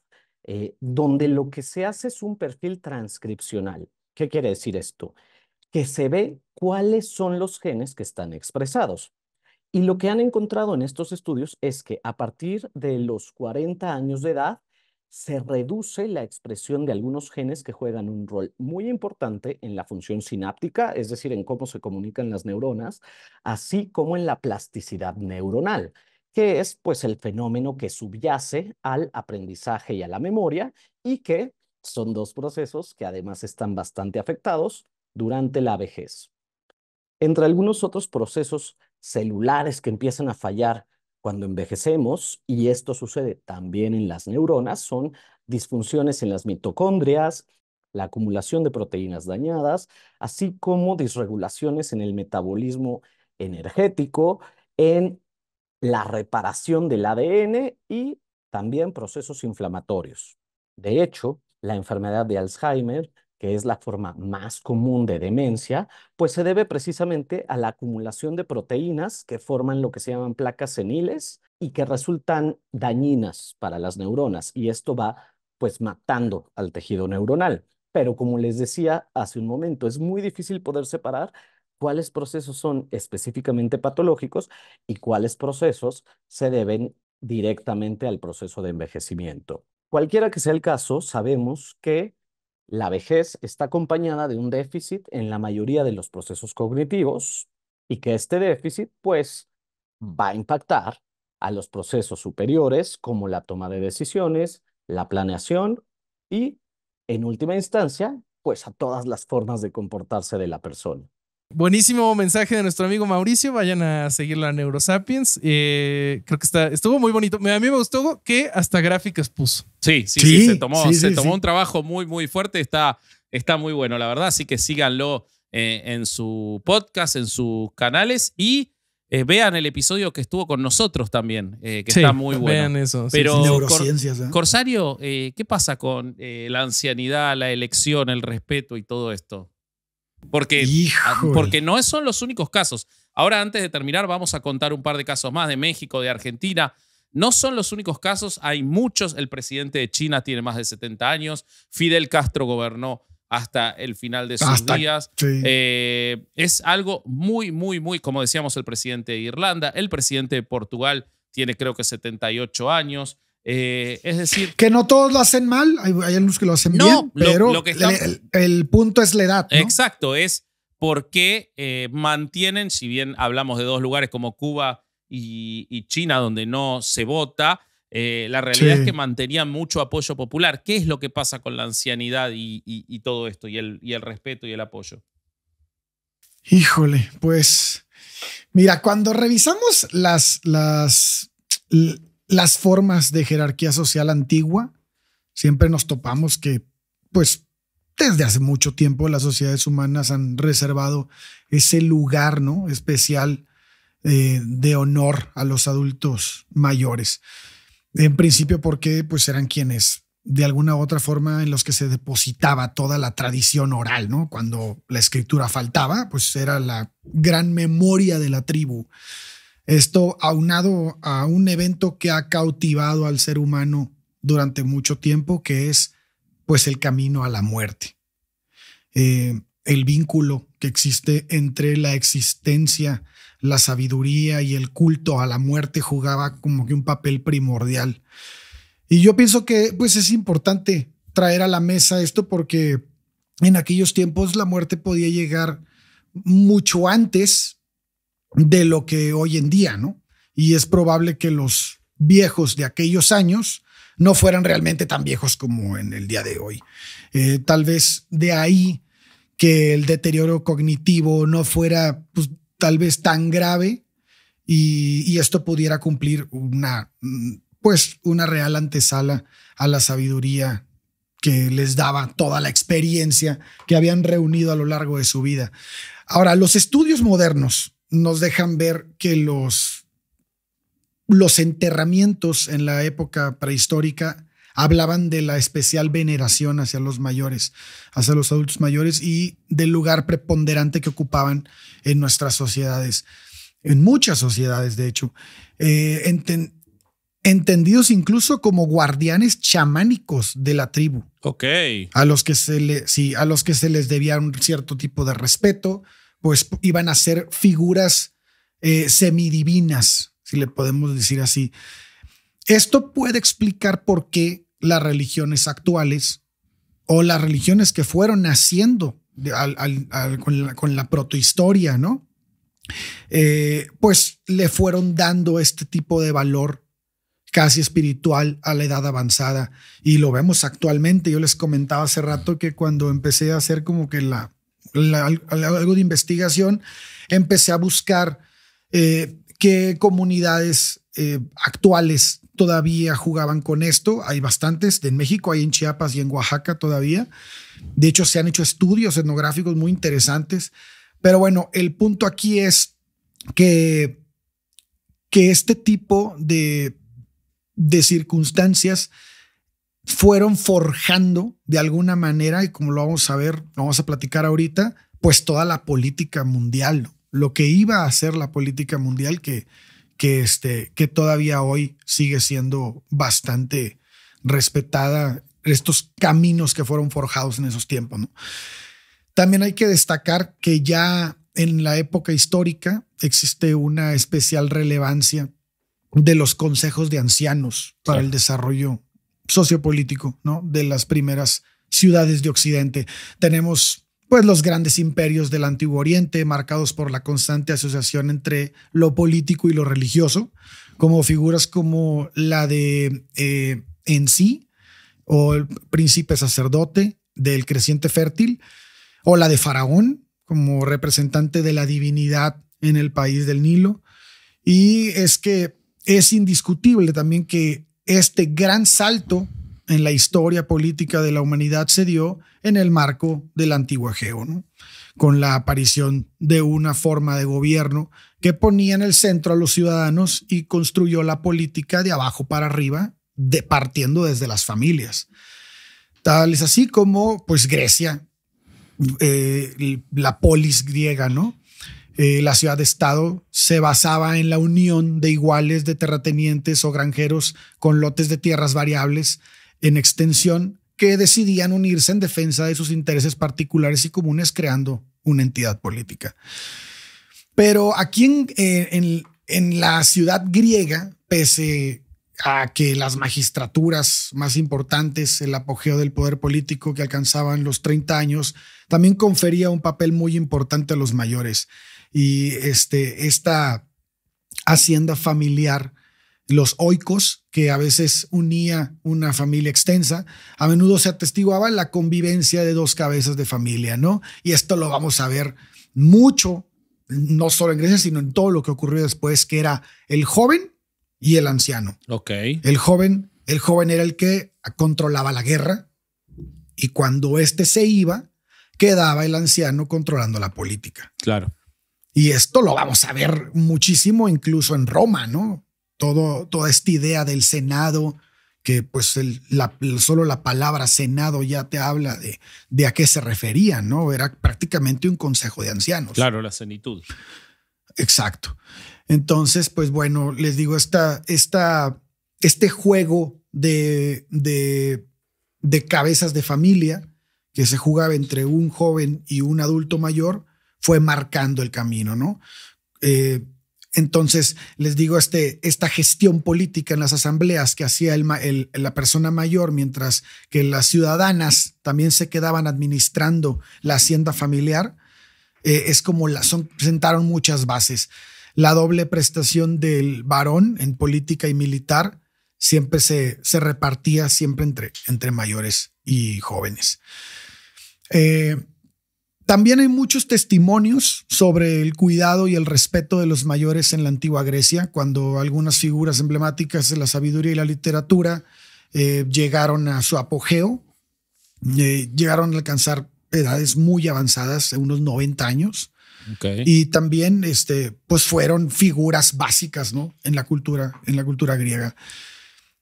eh, donde lo que se hace es un perfil transcripcional. ¿Qué quiere decir esto? que se ve cuáles son los genes que están expresados. Y lo que han encontrado en estos estudios es que a partir de los 40 años de edad se reduce la expresión de algunos genes que juegan un rol muy importante en la función sináptica, es decir, en cómo se comunican las neuronas, así como en la plasticidad neuronal, que es pues el fenómeno que subyace al aprendizaje y a la memoria y que son dos procesos que además están bastante afectados durante la vejez. Entre algunos otros procesos celulares que empiezan a fallar cuando envejecemos, y esto sucede también en las neuronas, son disfunciones en las mitocondrias, la acumulación de proteínas dañadas, así como disregulaciones en el metabolismo energético, en la reparación del ADN y también procesos inflamatorios. De hecho, la enfermedad de Alzheimer que es la forma más común de demencia, pues se debe precisamente a la acumulación de proteínas que forman lo que se llaman placas seniles y que resultan dañinas para las neuronas y esto va pues matando al tejido neuronal. Pero como les decía hace un momento, es muy difícil poder separar cuáles procesos son específicamente patológicos y cuáles procesos se deben directamente al proceso de envejecimiento. Cualquiera que sea el caso, sabemos que la vejez está acompañada de un déficit en la mayoría de los procesos cognitivos y que este déficit, pues, va a impactar a los procesos superiores como la toma de decisiones, la planeación y, en última instancia, pues a todas las formas de comportarse de la persona. Buenísimo mensaje de nuestro amigo Mauricio. Vayan a seguir la Neurosapiens. Eh, creo que está, estuvo muy bonito. A mí me gustó que hasta gráficas puso. Sí, sí, se tomó, un trabajo muy, muy fuerte. Está, está muy bueno, la verdad. Así que síganlo eh, en su podcast, en sus canales y eh, vean el episodio que estuvo con nosotros también, que está muy bueno. Vean eso. Pero Corsario, ¿qué pasa con la ancianidad, la elección, el respeto y todo esto? Porque, porque no son los únicos casos. Ahora, antes de terminar, vamos a contar un par de casos más de México, de Argentina. No son los únicos casos, hay muchos. El presidente de China tiene más de 70 años. Fidel Castro gobernó hasta el final de sus días. Eh, es algo muy, muy, muy, como decíamos, el presidente de Irlanda, el presidente de Portugal tiene creo que 78 años. Eh, es decir. Que no todos lo hacen mal, hay, algunos que lo hacen bien, pero lo que el, punto es la edad. Exacto, es por qué eh, mantienen, si bien hablamos de dos lugares como Cuba y, China, donde no se vota, eh, la realidad es que mantenían mucho apoyo popular. ¿Qué es lo que pasa con la ancianidad y, todo esto, y el, y el respeto y el apoyo? Híjole, pues mira, cuando revisamos las, las las formas de jerarquía social antigua. Siempre nos topamos que, pues, desde hace mucho tiempo las sociedades humanas han reservado ese lugar, ¿no? Especial eh, de honor a los adultos mayores. En principio, porque pues eran quienes de alguna u otra forma en los que se depositaba toda la tradición oral, ¿no? Cuando la escritura faltaba, pues era la gran memoria de la tribu esto aunado a un evento que ha cautivado al ser humano durante mucho tiempo, que es pues el camino a la muerte. Eh, el vínculo que existe entre la existencia, la sabiduría y el culto a la muerte jugaba como que un papel primordial. Y yo pienso que pues es importante traer a la mesa esto porque en aquellos tiempos la muerte podía llegar mucho antes de lo que hoy en día, ¿no? Y es probable que los viejos de aquellos años no fueran realmente tan viejos como en el día de hoy. Eh, tal vez de ahí que el deterioro cognitivo no fuera pues, tal vez tan grave y, esto pudiera cumplir una, pues, una real antesala a la sabiduría que les daba toda la experiencia que habían reunido a lo largo de su vida. Ahora, los estudios modernos nos dejan ver que los, los enterramientos en la época prehistórica hablaban de la especial veneración hacia los mayores, hacia los adultos mayores y del lugar preponderante que ocupaban en nuestras sociedades, en muchas sociedades, de hecho, eh, entendidos incluso como guardianes chamánicos de la tribu. Ok. A los que se, le, a los que se les debía un cierto tipo de respeto, pues iban a ser figuras eh, semidivinas, si le podemos decir así. Esto puede explicar por qué las religiones actuales o las religiones que fueron naciendo con, la, protohistoria, ¿no? Eh, pues le fueron dando este tipo de valor casi espiritual a la edad avanzada. Y lo vemos actualmente. Yo les comentaba hace rato que cuando empecé a hacer como que la, algo de investigación, empecé a buscar eh, qué comunidades eh, actuales todavía jugaban con esto. Hay bastantes en México, hay en Chiapas y en Oaxaca todavía. De hecho, se han hecho estudios etnográficos muy interesantes. Pero bueno, el punto aquí es que, que este tipo de, de circunstancias fueron forjando de alguna manera, y como lo vamos a ver, vamos a platicar ahorita, pues toda la política mundial, lo que iba a ser la política mundial que, que, este, que todavía hoy sigue siendo bastante respetada, estos caminos que fueron forjados en esos tiempos. También hay que destacar que ya en la época histórica existe una especial relevancia de los consejos de ancianos para el desarrollo sociopolítico ¿no? de las primeras ciudades de Occidente. Tenemos pues los grandes imperios del Antiguo Oriente, marcados por la constante asociación entre lo político y lo religioso, como figuras como la de eh, en sí, o el príncipe sacerdote del creciente fértil, o la de Faraón, como representante de la divinidad en el país del Nilo. Y es que es indiscutible también que este gran salto en la historia política de la humanidad se dio en el marco del antiguo Egeo, con la aparición de una forma de gobierno que ponía en el centro a los ciudadanos y construyó la política de abajo para arriba, departiendo partiendo desde las familias. Tal es así como pues Grecia, eh, la polis griega, ¿no? Eh, la ciudad-estado se basaba en la unión de iguales de terratenientes o granjeros con lotes de tierras variables en extensión que decidían unirse en defensa de sus intereses particulares y comunes creando una entidad política. Pero aquí en, eh, en la ciudad griega, pese a que las magistraturas más importantes, el apogeo del poder político que alcanzaban los 30 años, también confería un papel muy importante a los mayores y este, esta hacienda familiar, los oicos, que a veces unía una familia extensa, a menudo se atestiguaba la convivencia de dos cabezas de familia, ¿no? Y esto lo vamos a ver mucho, no solo en Grecia, sino en todo lo que ocurrió después, que era el joven y el anciano. Ok. El joven, el joven era el que controlaba la guerra y cuando éste se iba, quedaba el anciano controlando la política. Claro. Y esto lo vamos a ver muchísimo incluso en Roma, ¿no? Todo, toda esta idea del Senado, que pues solo la palabra Senado ya te habla de, a qué se refería, ¿no? Era prácticamente un consejo de ancianos. Claro, la senitud. Exacto. Entonces, pues bueno, les digo, esta, esta, este juego de, de, de cabezas de familia que se jugaba entre un joven y un adulto mayor, fue marcando el camino, ¿no? Eh, entonces, les digo, este, esta gestión política en las asambleas que hacía el, la persona mayor, mientras que las ciudadanas también se quedaban administrando la hacienda familiar, eh, es como la, son, sentaron muchas bases. La doble prestación del varón en política y militar siempre se, se repartía siempre entre, entre mayores y jóvenes. Eh, también hay muchos testimonios sobre el cuidado y el respeto de los mayores en la antigua Grecia, cuando algunas figuras emblemáticas de la sabiduría y la literatura eh, llegaron a su apogeo, eh, llegaron a alcanzar edades muy avanzadas, unos 90 años. Y también, este, pues fueron figuras básicas, ¿no? En la cultura, en la cultura griega.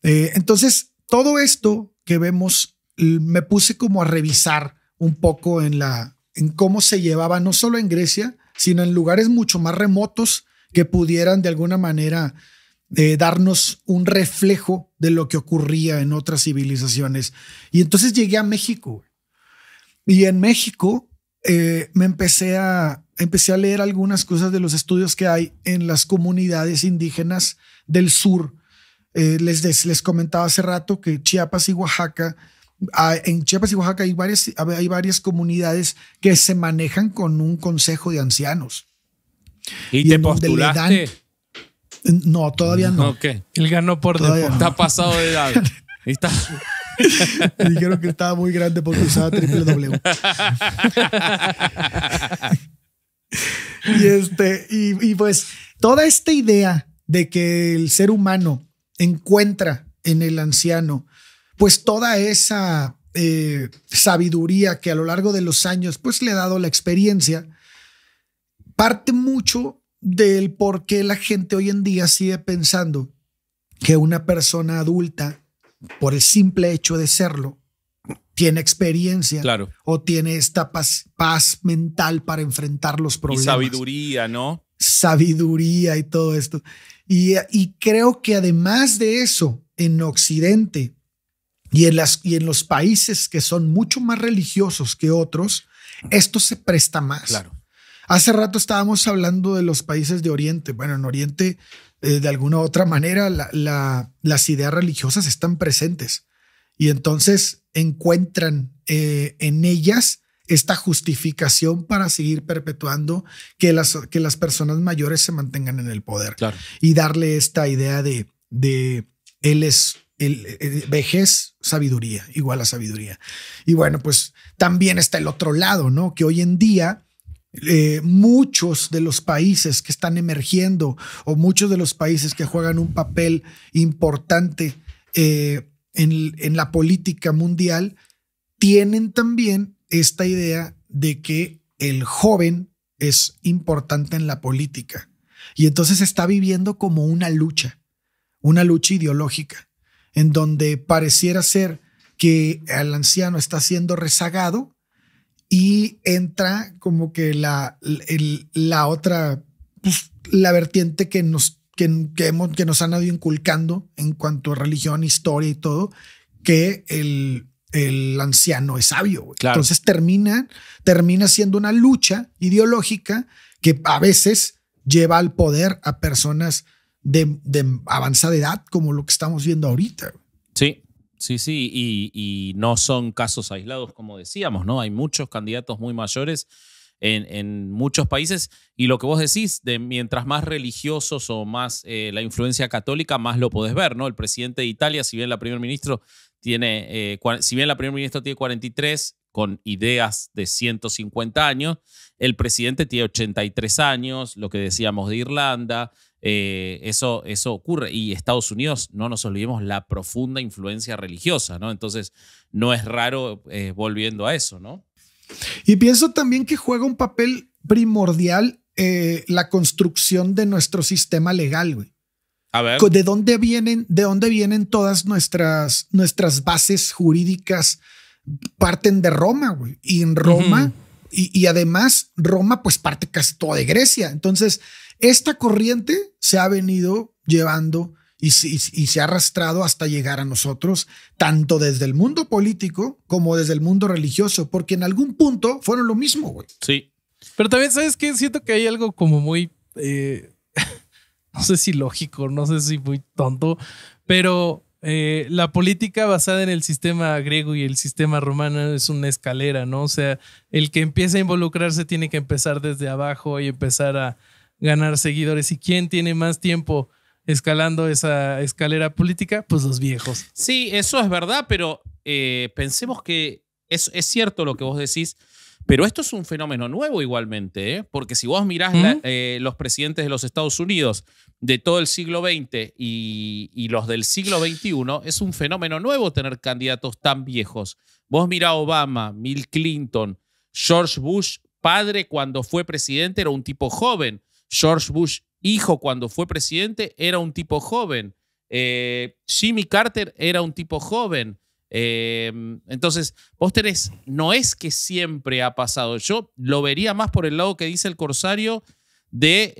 Eh, entonces, todo esto que vemos, me puse como a revisar un poco en la, en cómo se llevaba no solo en Grecia, sino en lugares mucho más remotos que pudieran de alguna manera eh, darnos un reflejo de lo que ocurría en otras civilizaciones. Y entonces llegué a México. Y en México eh, me empecé a, empecé a leer algunas cosas de los estudios que hay en las comunidades indígenas del sur. Eh, les, les comentaba hace rato que Chiapas y Oaxaca Ah, en Chiapas y Oaxaca hay varias, hay varias comunidades que se manejan con un consejo de ancianos. ¿Y, te postulaste? no, todavía no. Ok. Él ganó por deporte. Está pasado de edad. Está... Dijeron que estaba muy grande porque usaba triple W. y, este, y pues toda esta idea de que el ser humano encuentra en el anciano pues toda esa eh, sabiduría que a lo largo de los años, pues le ha dado la experiencia, parte mucho del por qué la gente hoy en día sigue pensando que una persona adulta, por el simple hecho de serlo, tiene experiencia claro. o tiene esta paz, mental para enfrentar los problemas. sabiduría, ¿no? Sabiduría y todo esto. Y, y creo que además de eso, en Occidente, y en, los países que son mucho más religiosos que otros, esto se presta más. Claro. Hace rato estábamos hablando de los países de Oriente. Bueno, en Oriente, eh, de alguna u otra manera, las ideas religiosas están presentes y entonces encuentran eh, en ellas esta justificación para seguir perpetuando que las, que las personas mayores se mantengan en el poder y darle esta idea de, de él es el, vejez, sabiduría, igual a sabiduría. Y bueno, pues también está el otro lado, ¿no? Que hoy en día eh, muchos de los países que están emergiendo o muchos de los países que juegan un papel importante eh, en, en la política mundial tienen también esta idea de que el joven es importante en la política. Y entonces está viviendo como una lucha, una lucha ideológica en donde pareciera ser que el anciano está siendo rezagado y entra como que la, la otra, pues, la vertiente que nos, que, nos han ido inculcando en cuanto a religión, historia y todo, que el, anciano es sabio. Entonces termina, termina siendo una lucha ideológica que a veces lleva al poder a personas de, avanzada edad como lo que estamos viendo ahorita. Sí, sí, sí, y, no son casos aislados como decíamos, ¿no? Hay muchos candidatos muy mayores en, muchos países y lo que vos decís, de mientras más religiosos o más eh, la influencia católica, más lo podés ver, ¿no? El presidente de Italia, si bien la primer ministro tiene, eh, si bien la primer ministro tiene 43, con ideas de 150 años. El presidente tiene 83 años, lo que decíamos de Irlanda. Eh, eso, eso ocurre. Y Estados Unidos, no nos olvidemos la profunda influencia religiosa, ¿no? Entonces, no es raro eh, volviendo a eso, ¿no? Y pienso también que juega un papel primordial eh, la construcción de nuestro sistema legal, güey. A ver. ¿De dónde vienen, de dónde vienen todas nuestras, nuestras bases jurídicas? Parten de Roma, güey. Y en Roma, y, además Roma, pues parte casi toda de Grecia. Entonces, esta corriente se ha venido llevando y, se ha arrastrado hasta llegar a nosotros, tanto desde el mundo político como desde el mundo religioso, porque en algún punto fueron lo mismo, güey. Sí. Pero también, ¿sabes qué? Siento que hay algo como muy, eh, no sé si lógico, no sé si muy tonto, pero eh, la política basada en el sistema griego y el sistema romano es una escalera, ¿no? O sea, el que empieza a involucrarse tiene que empezar desde abajo y empezar a, ganar seguidores. ¿Y quién tiene más tiempo escalando esa escalera política? Pues los viejos. Sí, eso es verdad, pero eh, pensemos que es, es, cierto lo que vos decís. Pero esto es un fenómeno nuevo igualmente, ¿eh? porque si vos mirás eh, los presidentes de los Estados Unidos de todo el siglo XX y, y, los del siglo XXI, es un fenómeno nuevo tener candidatos tan viejos. Vos mirá Obama, Bill Clinton, George Bush, padre cuando fue presidente, era un tipo joven. George Bush hijo cuando fue presidente era un tipo joven. Eh, Jimmy Carter era un tipo joven. Em, entonces, vos tenés, no es que siempre ha pasado. Yo lo vería más por el lado que dice el corsario de,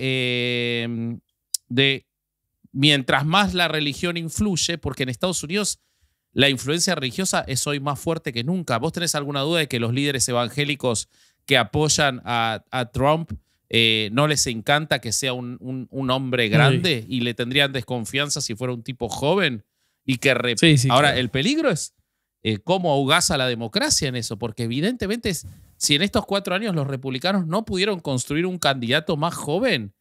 em, de mientras más la religión influye, porque en Estados Unidos la influencia religiosa es hoy más fuerte que nunca. ¿Vos tenés alguna duda de que los líderes evangélicos que apoyan a Trump eh, no les encanta que sea un, un, hombre grande y le tendrían desconfianza si fuera un tipo joven y que... Ahora, el peligro es eh, cómo ahogaza la democracia en eso, porque evidentemente si en estos cuatro años los republicanos no pudieron construir un candidato más joven,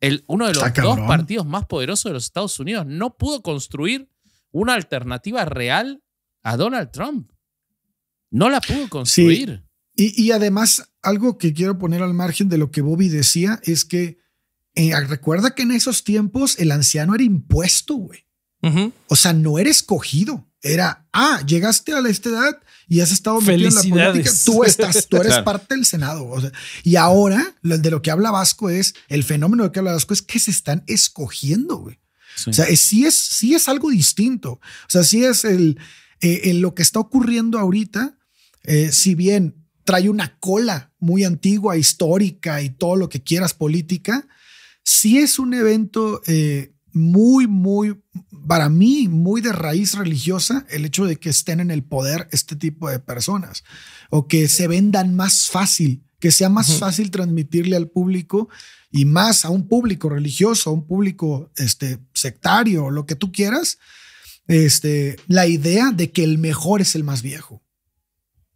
el, uno de los dos partidos más poderosos de los Estados Unidos no pudo construir una alternativa real a Donald Trump. No la pudo construir. Y, y además algo que quiero poner al margen de lo que Bobby decía es que eh, ah, recuerda que en esos tiempos el anciano era impuesto, güey. O sea, no era escogido. Era, ah, llegaste a esta edad y has estado metido en la política. Tú estás, tú eres parte del Senado. y ahora de lo que habla Vasco es el fenómeno de que habla Vasco es que se están escogiendo. Güey. O sea, sí, es, sí es algo distinto. O sea, sí es el, eh, lo que está ocurriendo ahorita. Eh, si bien trae una cola muy antigua, histórica y todo lo que quieras política, si es un evento eh, muy, muy, para mí, muy de raíz religiosa el hecho de que estén en el poder este tipo de personas o que se vendan más fácil, que sea más fácil transmitirle al público y más a un público religioso, a un público este, sectario, lo que tú quieras, este, la idea de que el mejor es el más viejo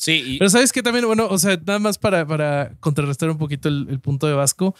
pero sabes que también, bueno, o sea, nada más para, para contrarrestar un poquito el, punto de Vasco.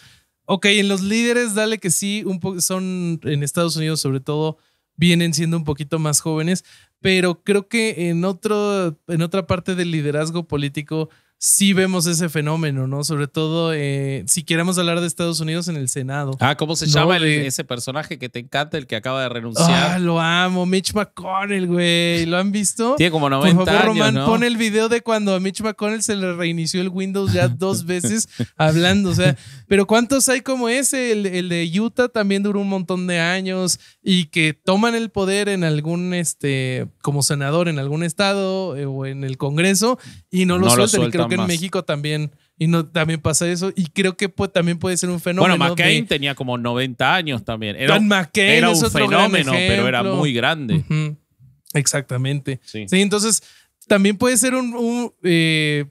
Ok, en los líderes, dale que sí, un son en Estados Unidos sobre todo, vienen siendo un poquito más jóvenes, pero creo que en, otro, en otra parte del liderazgo político si vemos ese fenómeno, ¿no? Sobre todo eh, si queremos hablar de Estados Unidos en el Senado. Ah, ¿cómo se llama ese personaje que te encanta, el que acaba de renunciar? Ah, lo amo, Mitch McConnell, güey. ¿Lo han visto? Tiene como 90 Por favor, Román, pone el video de cuando a Mitch McConnell se le reinició el Windows ya dos veces hablando, o sea, pero ¿cuántos hay como ese? El, de Utah también duró un montón de años y que toman el poder en algún, este, como senador en algún estado eh, o en el Congreso y no lo no sueltan. Lo sueltan en México también y no, también pasa eso. Y creo que también puede ser un fenómeno. Bueno, McCain tenía como 90 años también. Era, McCain era un fenómeno, pero era muy grande. Exactamente. Sí. entonces también puede ser un. Eh,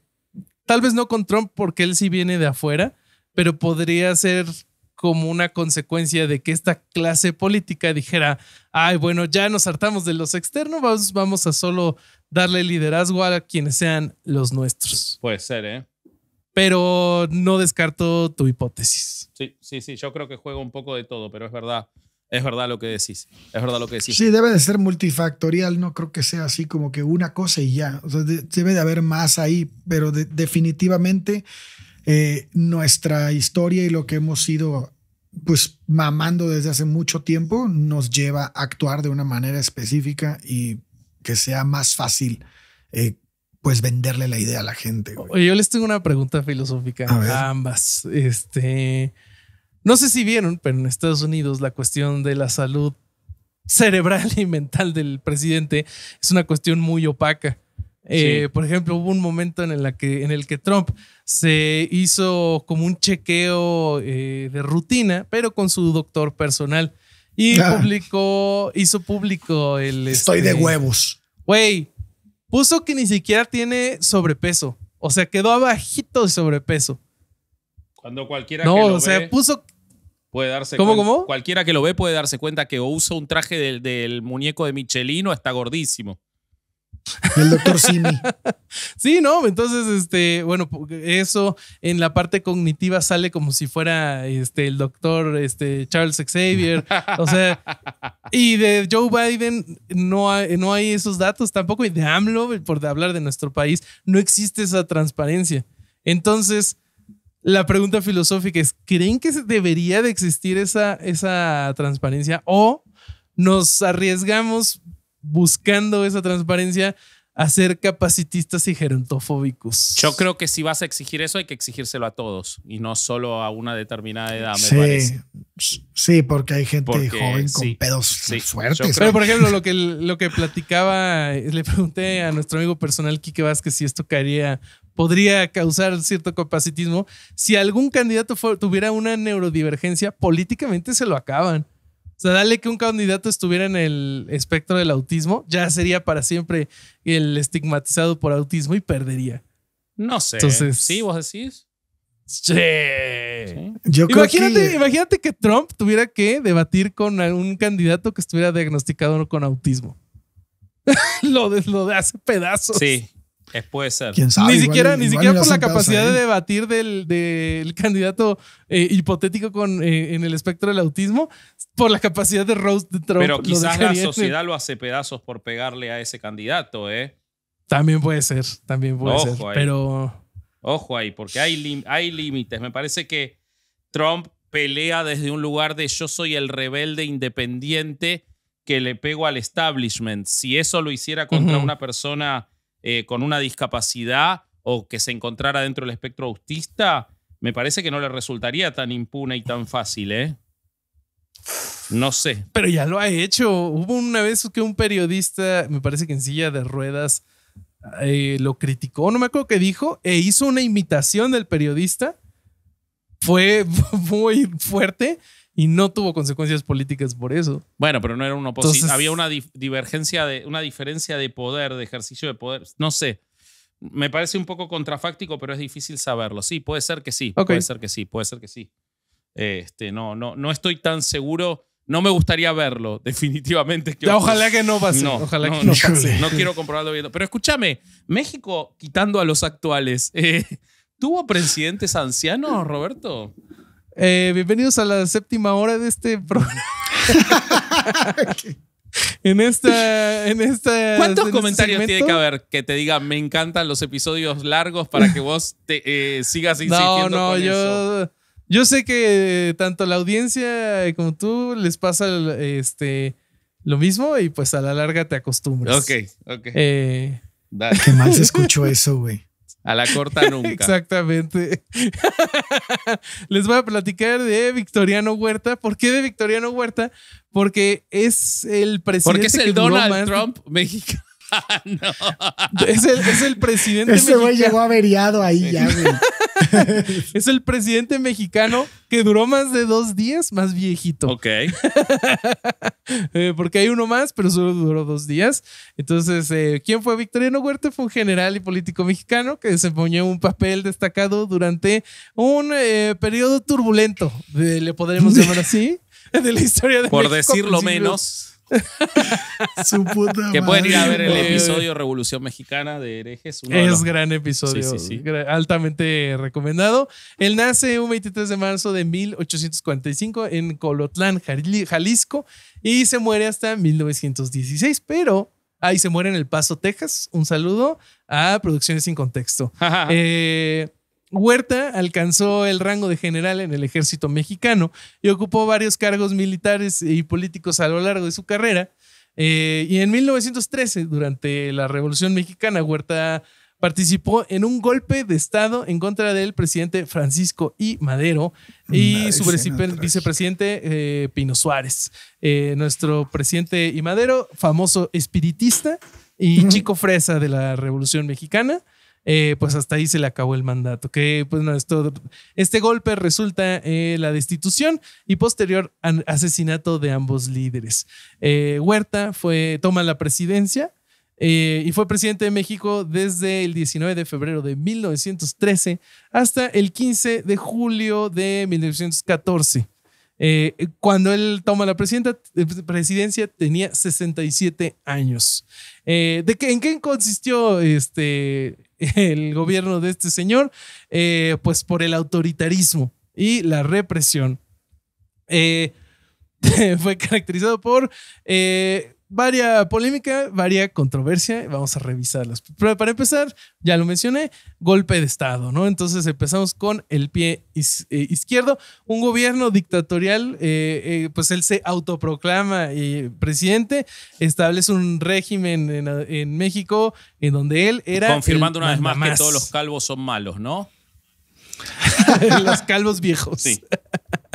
tal vez no con Trump, porque él sí viene de afuera, pero podría ser como una consecuencia de que esta clase política dijera, ay, bueno, ya nos hartamos de los externos, vamos, vamos a solo darle liderazgo a quienes sean los nuestros. Puede ser, ¿eh? Pero no descarto tu hipótesis. Sí, sí, sí, yo creo que juego un poco de todo, pero es verdad. Es verdad lo que decís. Es verdad lo que decís. Sí, debe de ser multifactorial, no creo que sea así como que una cosa y ya. debe de haber más ahí, pero definitivamente eh, nuestra historia y lo que hemos ido pues mamando desde hace mucho tiempo nos lleva a actuar de una manera específica y que sea más fácil eh, pues venderle la idea a la gente. Yo les tengo una pregunta filosófica a, ambas. Este, no sé si vieron, pero en Estados Unidos la cuestión de la salud cerebral y mental del presidente es una cuestión muy opaca. Eh, por ejemplo, hubo un momento en el, que, en el que Trump se hizo como un chequeo eh, de rutina, pero con su doctor personal. Y ah. publicó, hizo público el. Estoy de este, huevos. Güey, puso que ni siquiera tiene sobrepeso. O sea, quedó abajito de sobrepeso. Cuando cualquiera no, que lo puso. Puede darse ¿Cómo, cuenta, cómo? Cualquiera que lo ve puede darse cuenta que o usa un traje del, del muñeco de Michelino está gordísimo. El doctor Simi. sí, ¿no? Entonces, este, bueno, eso en la parte cognitiva sale como si fuera este, el doctor este, Charles Xavier. O sea, y de Joe Biden no hay, no hay esos datos tampoco. Y de AMLO, por hablar de nuestro país, no existe esa transparencia. Entonces, la pregunta filosófica es, ¿creen que debería de existir esa, esa transparencia o nos arriesgamos buscando esa transparencia a ser capacitistas y gerontofóbicos. Yo creo que si vas a exigir eso, hay que exigírselo a todos y no solo a una determinada edad, sí, Sí, porque hay gente joven con pedos suerte. Pero, por ejemplo, lo que, lo que platicaba, le pregunté a nuestro amigo personal Quique Vázquez si esto caería, podría causar cierto capacitismo. Si algún candidato tuviera una neurodivergencia, políticamente se lo acaban. O sea, dale que un candidato estuviera en el espectro del autismo, ya sería para siempre el estigmatizado por autismo y perdería. No sé. sí, vos decís. Sí. Yo imagínate, que... imagínate que Trump tuviera que debatir con un candidato que estuviera diagnosticado con autismo. lo, lo hace pedazos. Sí, puede ser. Ni siquiera, ni por la capacidad de debatir del, del candidato eh, hipotético con, eh, en el espectro del autismo, por la capacidad de Rose de Trump. Pero quizás la sociedad lo hace pedazos por pegarle a ese candidato, ¿eh? También puede ser, también puede Ojo ser. Pero. Ojo ahí, porque hay, hay límites. Me parece que Trump pelea desde un lugar de yo soy el rebelde independiente que le pego al establishment. Si eso lo hiciera contra una persona eh, con una discapacidad o que se encontrara dentro del espectro autista, me parece que no le resultaría tan impune y tan fácil, ¿eh? No sé. Pero ya lo ha hecho. Hubo una vez que un periodista, me parece que en silla de ruedas, eh, lo criticó, no me acuerdo qué dijo, e hizo una imitación del periodista. Fue muy fuerte y no tuvo consecuencias políticas por eso. Bueno, pero no era una oposición. Había una divergencia, de, una diferencia de poder, de ejercicio de poder. No sé. Me parece un poco contrafáctico, pero es difícil saberlo. Sí, puede ser que sí. Puede ser que sí, puede ser que sí. Este, no, no, no estoy tan seguro. No me gustaría verlo, definitivamente. Que ojalá que no pase. No, ojalá que no, pase. No quiero comprobarlo viendo. Pero escúchame, México, quitando a los actuales, eh, ¿tuvo presidentes ancianos, Roberto? Eh, bienvenidos a la séptima hora de este programa. en esta, ¿Cuántos este comentarios tiene que haber que te diga me encantan los episodios largos para que vos te eh, sigas insistiendo? No, no, yo. Yo sé que tanto la audiencia como tú les pasa este, lo mismo y pues a la larga te acostumbras. Ok, ok. Eh, Dale. Qué mal se escuchó eso, güey. A la corta nunca. Exactamente. Les voy a platicar de Victoriano Huerta. ¿Por qué de Victoriano Huerta? Porque es el presidente. Porque es el Donald Trump México. Es el, es el presidente Ese güey llegó averiado ahí ya, güey. es el presidente mexicano que duró más de dos días más viejito. Ok. Eh, porque hay uno más, pero solo duró dos días. Entonces, eh, ¿quién fue Victoriano Huerta? Fue un general y político mexicano que desempeñó un papel destacado durante un eh, periodo turbulento, le podremos llamar así, de la historia de Por decirlo menos Su puta Que pueden ir a ver el episodio Revolución Mexicana de Herejes. es gran episodio. Altamente recomendado. Él nace un 23 de marzo de 1845 en Colotlán, Jalisco, y se muere hasta 1916, pero ahí se muere en El Paso, Texas. Un saludo a Producciones sin Contexto. eh, Huerta alcanzó el rango de general en el ejército mexicano y ocupó varios cargos militares y políticos a lo largo de su carrera. Eh, y en 1913, durante la Revolución Mexicana, Huerta participó en un golpe de Estado en contra del presidente Francisco I. Madero y su vicepresidente eh, Pino Suárez. Eh, nuestro presidente I. Madero, famoso espiritista y chico fresa de la Revolución Mexicana. Eh, pues hasta ahí se le acabó el mandato. Que pues no, este golpe resulta eh, la destitución y posterior asesinato de ambos líderes. Eh, Huerta fue, toma la presidencia y fue presidente de México desde el 19 de febrero de 1913 hasta el 15 de julio de 1914. Eh, cuando él toma la presidencia eh, tenía 67 años. Eh, ¿de ¿En qué consistió este, el gobierno de este señor? pues por el autoritarismo y la represión. fue caracterizado por varia polémica, varia controversia, vamos a revisarlas. Pero para empezar, ya lo mencioné, golpe de Estado, ¿no? Entonces empezamos con el pie eh, izquierdo, un gobierno dictatorial, eh, eh, pues él se autoproclama presidente, establece un régimen en, en, México en donde él era... Confirmando una vez más que todos los calvos son malos, ¿no? los calvos viejos. Sí.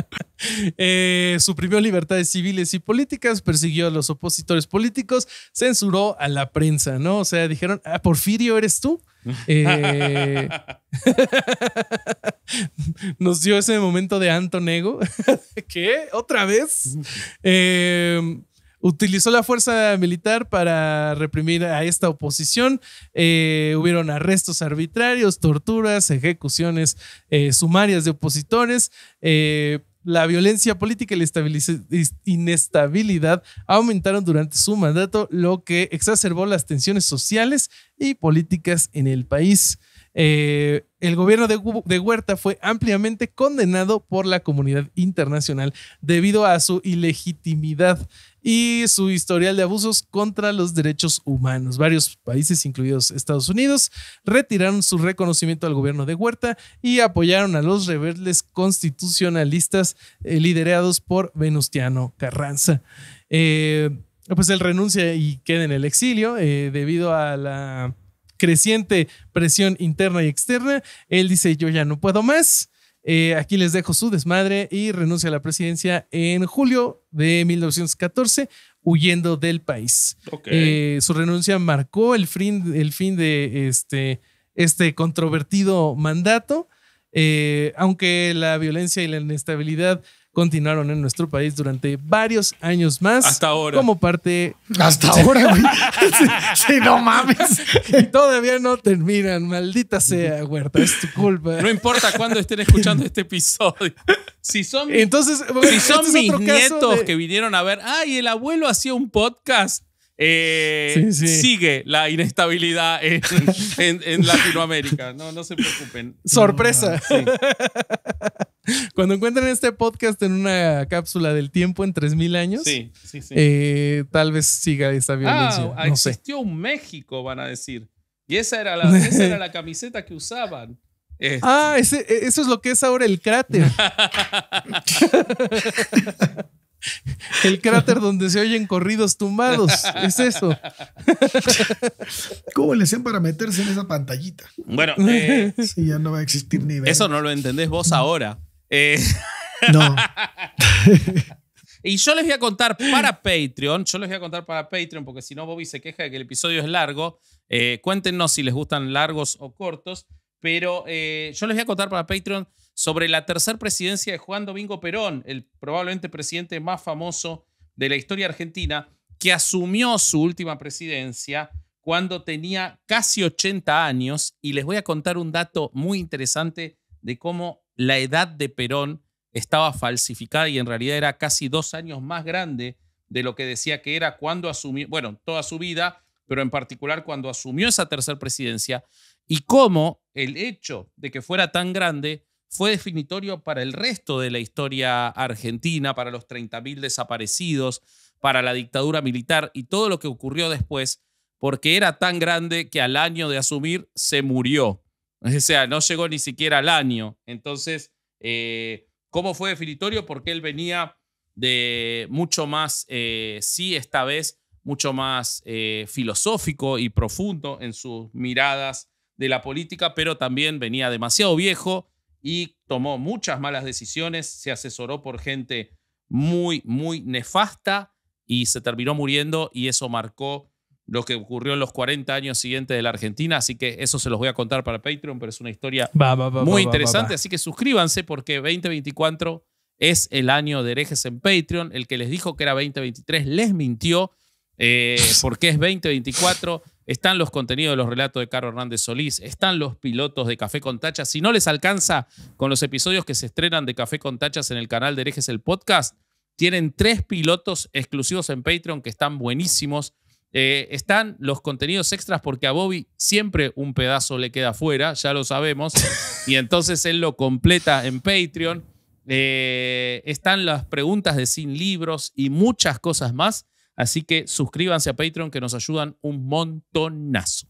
Eh, suprimió libertades civiles y políticas, persiguió a los opositores políticos, censuró a la prensa, ¿no? O sea, dijeron, ah, Porfirio, ¿eres tú? Eh, nos dio ese momento de Antonego. ¿Qué? ¿Otra vez? Eh, utilizó la fuerza militar para reprimir a esta oposición. hubieron arrestos arbitrarios, torturas, ejecuciones sumarias de opositores la violencia política y la inestabilidad aumentaron durante su mandato, lo que exacerbó las tensiones sociales y políticas en el país. Eh, el gobierno de, Huerta fue ampliamente condenado por la comunidad internacional debido a su ilegitimidad y su historial de abusos contra los derechos humanos. Varios países, incluidos Estados Unidos, retiraron su reconocimiento al gobierno de Huerta y apoyaron a los rebeldes constitucionalistas eh, liderados por Venustiano Carranza. Eh, pues él renuncia y queda en el exilio debido a la creciente presión interna y externa, él dice, yo ya no puedo más. Eh, aquí les dejo su desmadre y renuncia a la presidencia en julio de 1914, huyendo del país. Eh, su renuncia marcó el fin, el fin de este, este controvertido mandato, eh, aunque la violencia y la inestabilidad continuaron en nuestro país durante varios años más. Hasta ahora. Como parte. Hasta ahora, güey. sí, no mames. y todavía no terminan. Maldita sea, Huerta. Es tu culpa. No importa cuándo estén escuchando este episodio. Si son, mis, Entonces, este nietos que vinieron a ver, ay, el abuelo hacía un podcast. Eh, sigue la inestabilidad en, Latinoamérica. No, no se preocupen. Sorpresa. Cuando encuentren este podcast en una cápsula del tiempo en 3000 años, eh, tal vez siga esa ah, violencia. Ah, existió un México, van a decir. Y esa era la, la camiseta que usaban. Este. Ah, e, eso es lo que es ahora el cráter. El cráter donde se oyen corridos tumbados. Es eso. ¿Cómo le hacían para meterse en esa pantallita? Bueno, eh, ya no va a existir Eso no lo entendés vos ahora. Eh, no. y yo les voy a contar para Patreon, yo les voy a contar para Patreon, porque si no Bobby se queja de que el episodio es largo. Eh, cuéntenos si les gustan largos o cortos, pero eh, yo les voy a contar para Patreon sobre la tercera presidencia de Juan Domingo Perón, el probablemente presidente más famoso de la historia argentina, que asumió su última presidencia cuando tenía casi 80 años y les voy a contar un dato muy interesante de cómo la edad de Perón estaba falsificada y en realidad era casi dos años más grande de lo que decía que era cuando asumió, bueno, toda su vida, pero en particular cuando asumió esa tercera presidencia, y cómo el hecho de que fuera tan grande fue definitorio para el resto de la historia argentina, para los 30.000 desaparecidos, para la dictadura militar y todo lo que ocurrió después, porque era tan grande que al año de asumir se murió. O sea, no llegó ni siquiera al año. Entonces, eh, ¿cómo fue definitorio? Porque él venía de mucho más, eh, sí, esta vez, mucho más eh, filosófico y profundo en sus miradas de la política, pero también venía demasiado viejo y tomó muchas malas decisiones, se asesoró por gente muy, muy nefasta y se terminó muriendo y eso marcó lo que ocurrió en los 40 años siguientes de la Argentina, así que eso se los voy a contar para Patreon, pero es una historia muy interesante, así que suscríbanse porque 2024 es el año de herejes en Patreon, el que les dijo que era 2023 les mintió eh, porque es 2024, están los contenidos de los relatos de Caro Hernández Solís, están los pilotos de Café con Tachas, si no les alcanza con los episodios que se estrenan de Café con Tachas en el canal de herejes el podcast, tienen tres pilotos exclusivos en Patreon que están buenísimos eh, están los contenidos extras porque a Bobby siempre un pedazo le queda fuera, ya lo sabemos, y entonces él lo completa en Patreon. Eh, están las preguntas de sin libros y muchas cosas más. Así que suscríbanse a Patreon que nos ayudan un montonazo.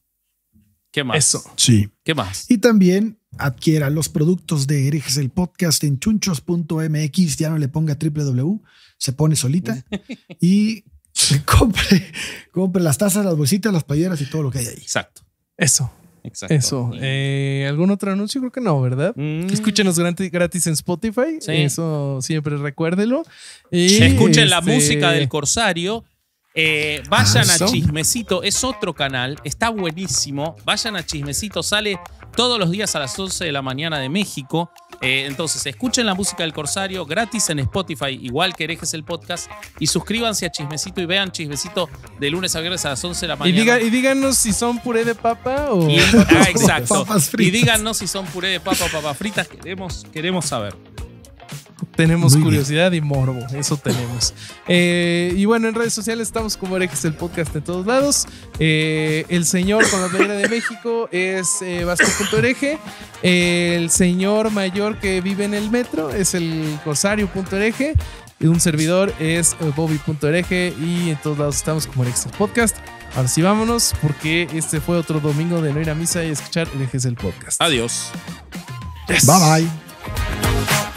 ¿Qué más? Eso. Sí. ¿Qué más? Y también adquiera los productos de Herejes el Podcast en chunchos.mx. Ya no le ponga www, se pone solita. y compre, compre las tazas, las bolsitas, las playeras y todo lo que hay ahí. Exacto. Eso. Exacto. Eso. Eh, ¿Algún otro anuncio? Creo que no, ¿verdad? Mm. Escúchenos gratis en Spotify. Eso siempre recuérdelo. Y Escuchen la este, música del Corsario eh, vayan a Chismecito, es otro canal, está buenísimo. Vayan a Chismecito, sale todos los días a las 11 de la mañana de México. Eh, entonces, escuchen la música del Corsario gratis en Spotify, igual que herejes el podcast. Y suscríbanse a Chismecito y vean Chismecito de lunes a viernes a las 11 de la mañana. Y, díganos si son puré de papa o. Ah, papas fritas. Y díganos si son puré de papa o papas fritas. queremos saber. Tenemos curiosidad y morbo, eso tenemos. Eh, y bueno, en redes sociales estamos como herejes el podcast en todos lados. Eh, el señor con la playera de México es eh, El señor mayor que vive en el metro es el Corsario.ereje. Un servidor es eh, Bobby.ereje. Y en todos lados estamos como Herejes, el podcast. Ahora sí, vámonos, porque este fue otro domingo de no ir a misa y escuchar Herejes el podcast. Adiós. Bye bye.